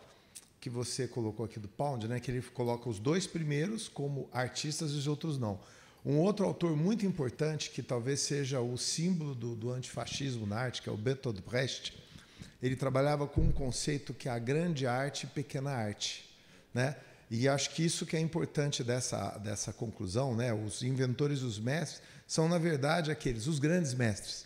que você colocou aqui do Pound, né, que ele coloca os dois primeiros como artistas e os outros não. Um outro autor muito importante, que talvez seja o símbolo do, do antifascismo na arte, que é o Bertolt Brecht, ele trabalhava com um conceito que é a grande arte e pequena arte. Né? E acho que isso que é importante dessa, dessa conclusão, né? os inventores e os mestres são, na verdade, aqueles, os grandes mestres.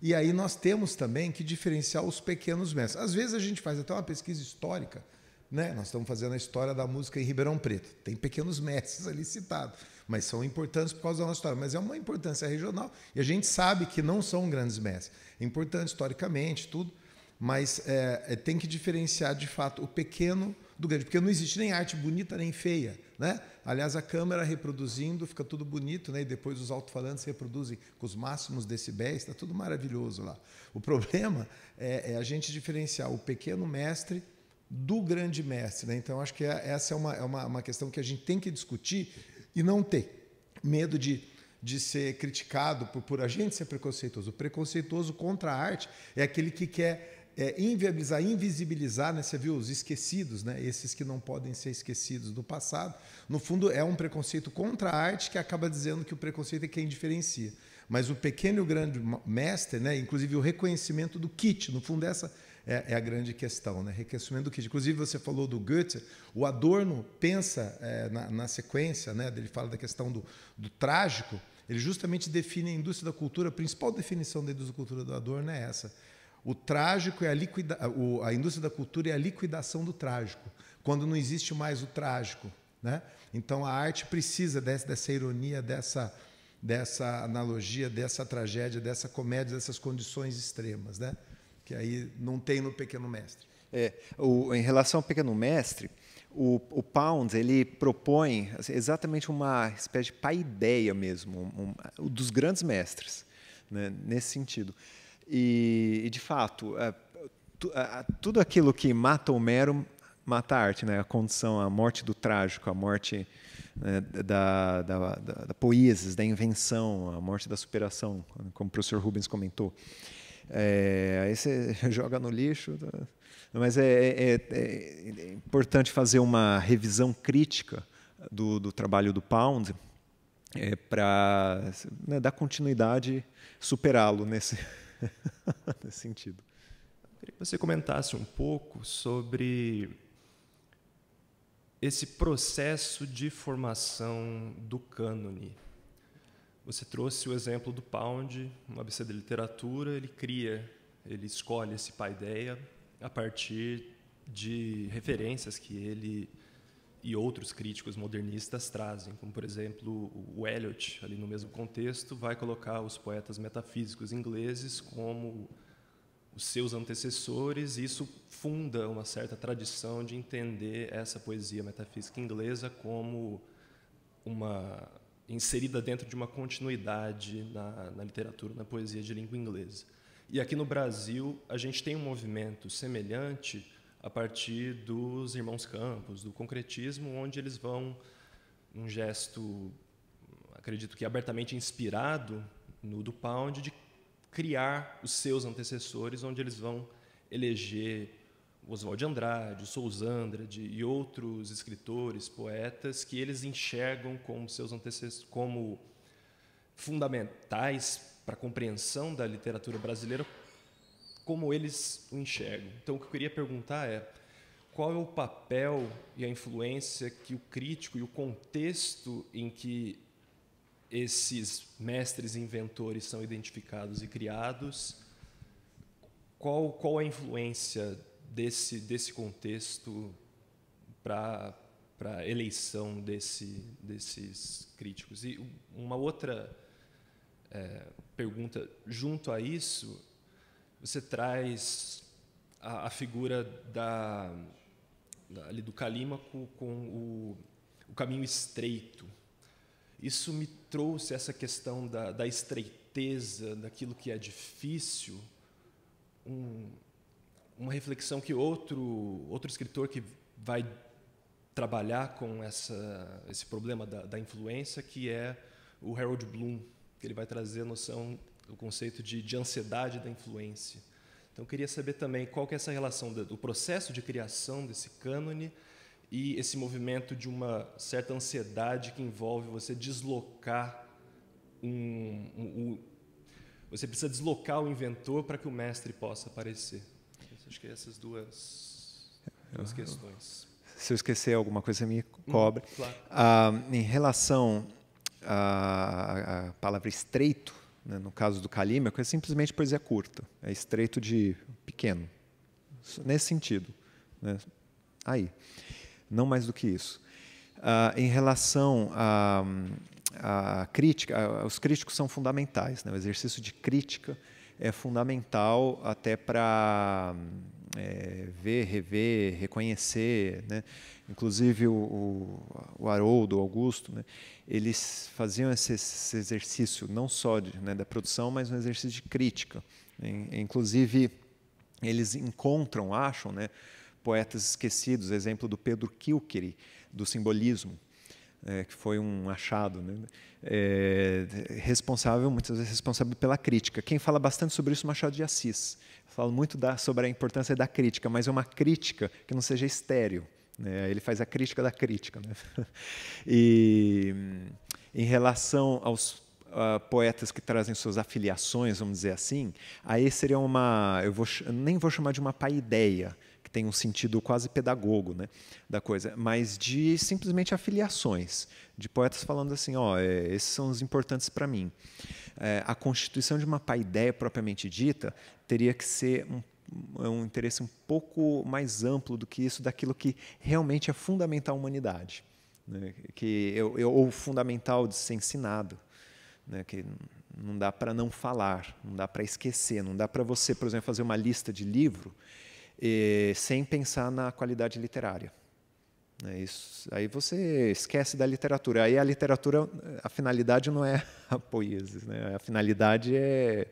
E aí nós temos também que diferenciar os pequenos mestres. Às vezes a gente faz até uma pesquisa histórica, né? nós estamos fazendo a história da música em Ribeirão Preto, tem pequenos mestres ali citados mas são importantes por causa da nossa história. Mas é uma importância regional e a gente sabe que não são grandes mestres. É importante historicamente, tudo, mas é, é, tem que diferenciar de fato o pequeno do grande, porque não existe nem arte bonita nem feia. Né? Aliás, a câmera reproduzindo fica tudo bonito, né? e depois os alto-falantes reproduzem com os máximos decibéis, está tudo maravilhoso lá. O problema é, é, a gente diferenciar o pequeno mestre do grande mestre. Né? Então, acho que é, essa é, uma, é uma, uma questão que a gente tem que discutir e não ter medo de, de ser criticado por, por a gente ser preconceituoso. O preconceituoso contra a arte é aquele que quer é, inviabilizar, invisibilizar, né? Você viu os esquecidos, né? Esses que não podem ser esquecidos do passado. No fundo, é um preconceito contra a arte que acaba dizendo que o preconceito é quem diferencia. Mas o pequeno e o grande mestre, né? Inclusive o reconhecimento do kit, no fundo, é essa é, é a grande questão. Né? Reconhecimento do que? Inclusive, você falou do Goethe, o Adorno pensa é, na, na, sequência, né, ele fala da questão do, do trágico, ele justamente define a indústria da cultura, a principal definição da indústria da cultura do Adorno é essa. O trágico é a liquida, o, a indústria da cultura é a liquidação do trágico, quando não existe mais o trágico, né? Então a arte precisa dessa, dessa ironia, dessa dessa analogia, dessa tragédia, dessa comédia, dessas condições extremas, né? que aí não tem no Pequeno Mestre. É, o, em relação ao Pequeno Mestre, o, o Pound ele propõe exatamente uma espécie de paideia mesmo, um, um, dos grandes mestres, né, nesse sentido. E, e de fato, é, tudo aquilo que mata Homero mata a arte, né? a condição, a morte do trágico, a morte né, da, da, da, da da invenção, a morte da superação, como o professor Rubens comentou. É, aí você joga no lixo. Tá? Mas é é, é, é, é importante fazer uma revisão crítica do, do trabalho do Pound é, para né, dar continuidade, superá-lo nesse, nesse sentido. Eu queria que você comentasse um pouco sobre esse processo de formação do cânone você trouxe o exemplo do Pound, um ABC de literatura, ele cria, ele escolhe esse paideia a partir de referências que ele e outros críticos modernistas trazem, como por exemplo o Eliot, ali no mesmo contexto, vai colocar os poetas metafísicos ingleses como os seus antecessores, e isso funda uma certa tradição de entender essa poesia metafísica inglesa como uma inserida dentro de uma continuidade na, na literatura, na poesia de língua inglesa. E aqui no Brasil, a gente tem um movimento semelhante a partir dos Irmãos Campos, do concretismo, onde eles vão, um gesto, acredito que abertamente inspirado no do Pound, de criar os seus antecessores, onde eles vão eleger Oswald de Andrade, Souza Andrade e outros escritores, poetas, que eles enxergam como seus antecessores, como fundamentais para a compreensão da literatura brasileira, como eles o enxergam. Então, o que eu queria perguntar é qual é o papel e a influência que o crítico e o contexto em que esses mestres inventores são identificados e criados, qual, qual a influência desse, desse contexto para a eleição desse, desses críticos. E uma outra é, pergunta junto a isso, você traz a, a figura da, ali do Calímaco com o, o, caminho estreito. Isso me trouxe essa questão da, da estreiteza, daquilo que é difícil, um, uma reflexão que outro, outro escritor que vai trabalhar com essa, esse problema da, da influência, que é o Harold Bloom, que ele vai trazer a noção, o conceito de, de ansiedade da influência. Então, eu queria saber também qual que é essa relação do, do processo de criação desse cânone e esse movimento de uma certa ansiedade que envolve você deslocar um, um, um você precisa deslocar o inventor para que o mestre possa aparecer. Acho que é essas duas, duas ah. questões. Se eu esquecer alguma coisa, me hum, cobre. Hum, claro. ah, em relação à, à palavra estreito, né, no caso do calímaco, é simplesmente poesia curta. É estreito de pequeno. Nesse sentido. Né? Aí. Não mais do que isso. Ah, em relação à crítica, os críticos são fundamentais. Né? O exercício de crítica é fundamental até para é, ver, rever, reconhecer. Né? Inclusive o, o, Haroldo, o Augusto, né? eles faziam esse, esse exercício não só de, né, da produção, mas um exercício de crítica. Inclusive, eles encontram, acham, né, poetas esquecidos, exemplo do Pedro Kilkery, do simbolismo é, que foi um achado, né? é, responsável, muitas vezes responsável pela crítica. Quem fala bastante sobre isso é Machado de Assis. Fala muito da, sobre a importância da crítica, mas é uma crítica que não seja estéreo. Né? Ele faz a crítica da crítica. Né? E em relação aos Uh, poetas que trazem suas afiliações, vamos dizer assim, aí seria uma, eu vou, nem vou chamar de uma paideia, tem um sentido quase pedagogo né, da coisa, mas de simplesmente afiliações, de poetas falando assim, ó, oh, esses são os importantes para mim. É, a constituição de uma paideia propriamente dita teria que ser um um interesse um pouco mais amplo do que isso, daquilo que realmente é fundamental à humanidade, né, que eu, eu, ou fundamental de ser ensinado, né, que não dá para não falar, não dá para esquecer, não dá para você, por exemplo, fazer uma lista de livro e, sem pensar na qualidade literária. É isso, aí você esquece da literatura. Aí a literatura, a finalidade não é a poesia, né? a finalidade é,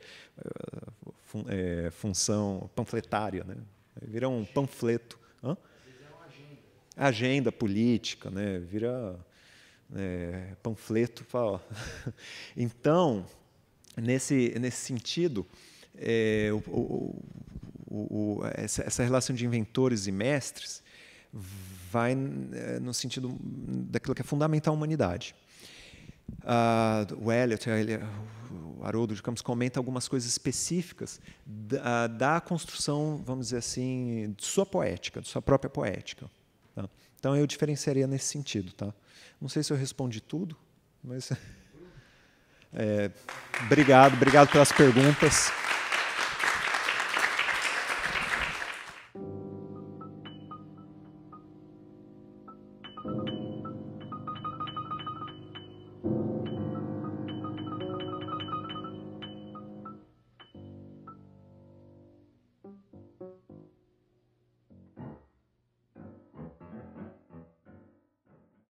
fun, é, é, é função panfletária. Né? Vira um panfleto. Hã? Agenda política, né? vira é, panfleto. Pra... então, nesse, nesse sentido, é, o, o, o, essa, essa relação de inventores e mestres vai eh, no sentido daquilo que é fundamental à humanidade. Uh, o Elliot, o Haroldo de Campos comenta algumas coisas específicas da, da, construção, vamos dizer assim, de sua poética, de sua própria poética. Tá? Então eu diferenciaria nesse sentido, tá? Não sei se eu respondi tudo, mas é, obrigado, obrigado pelas perguntas.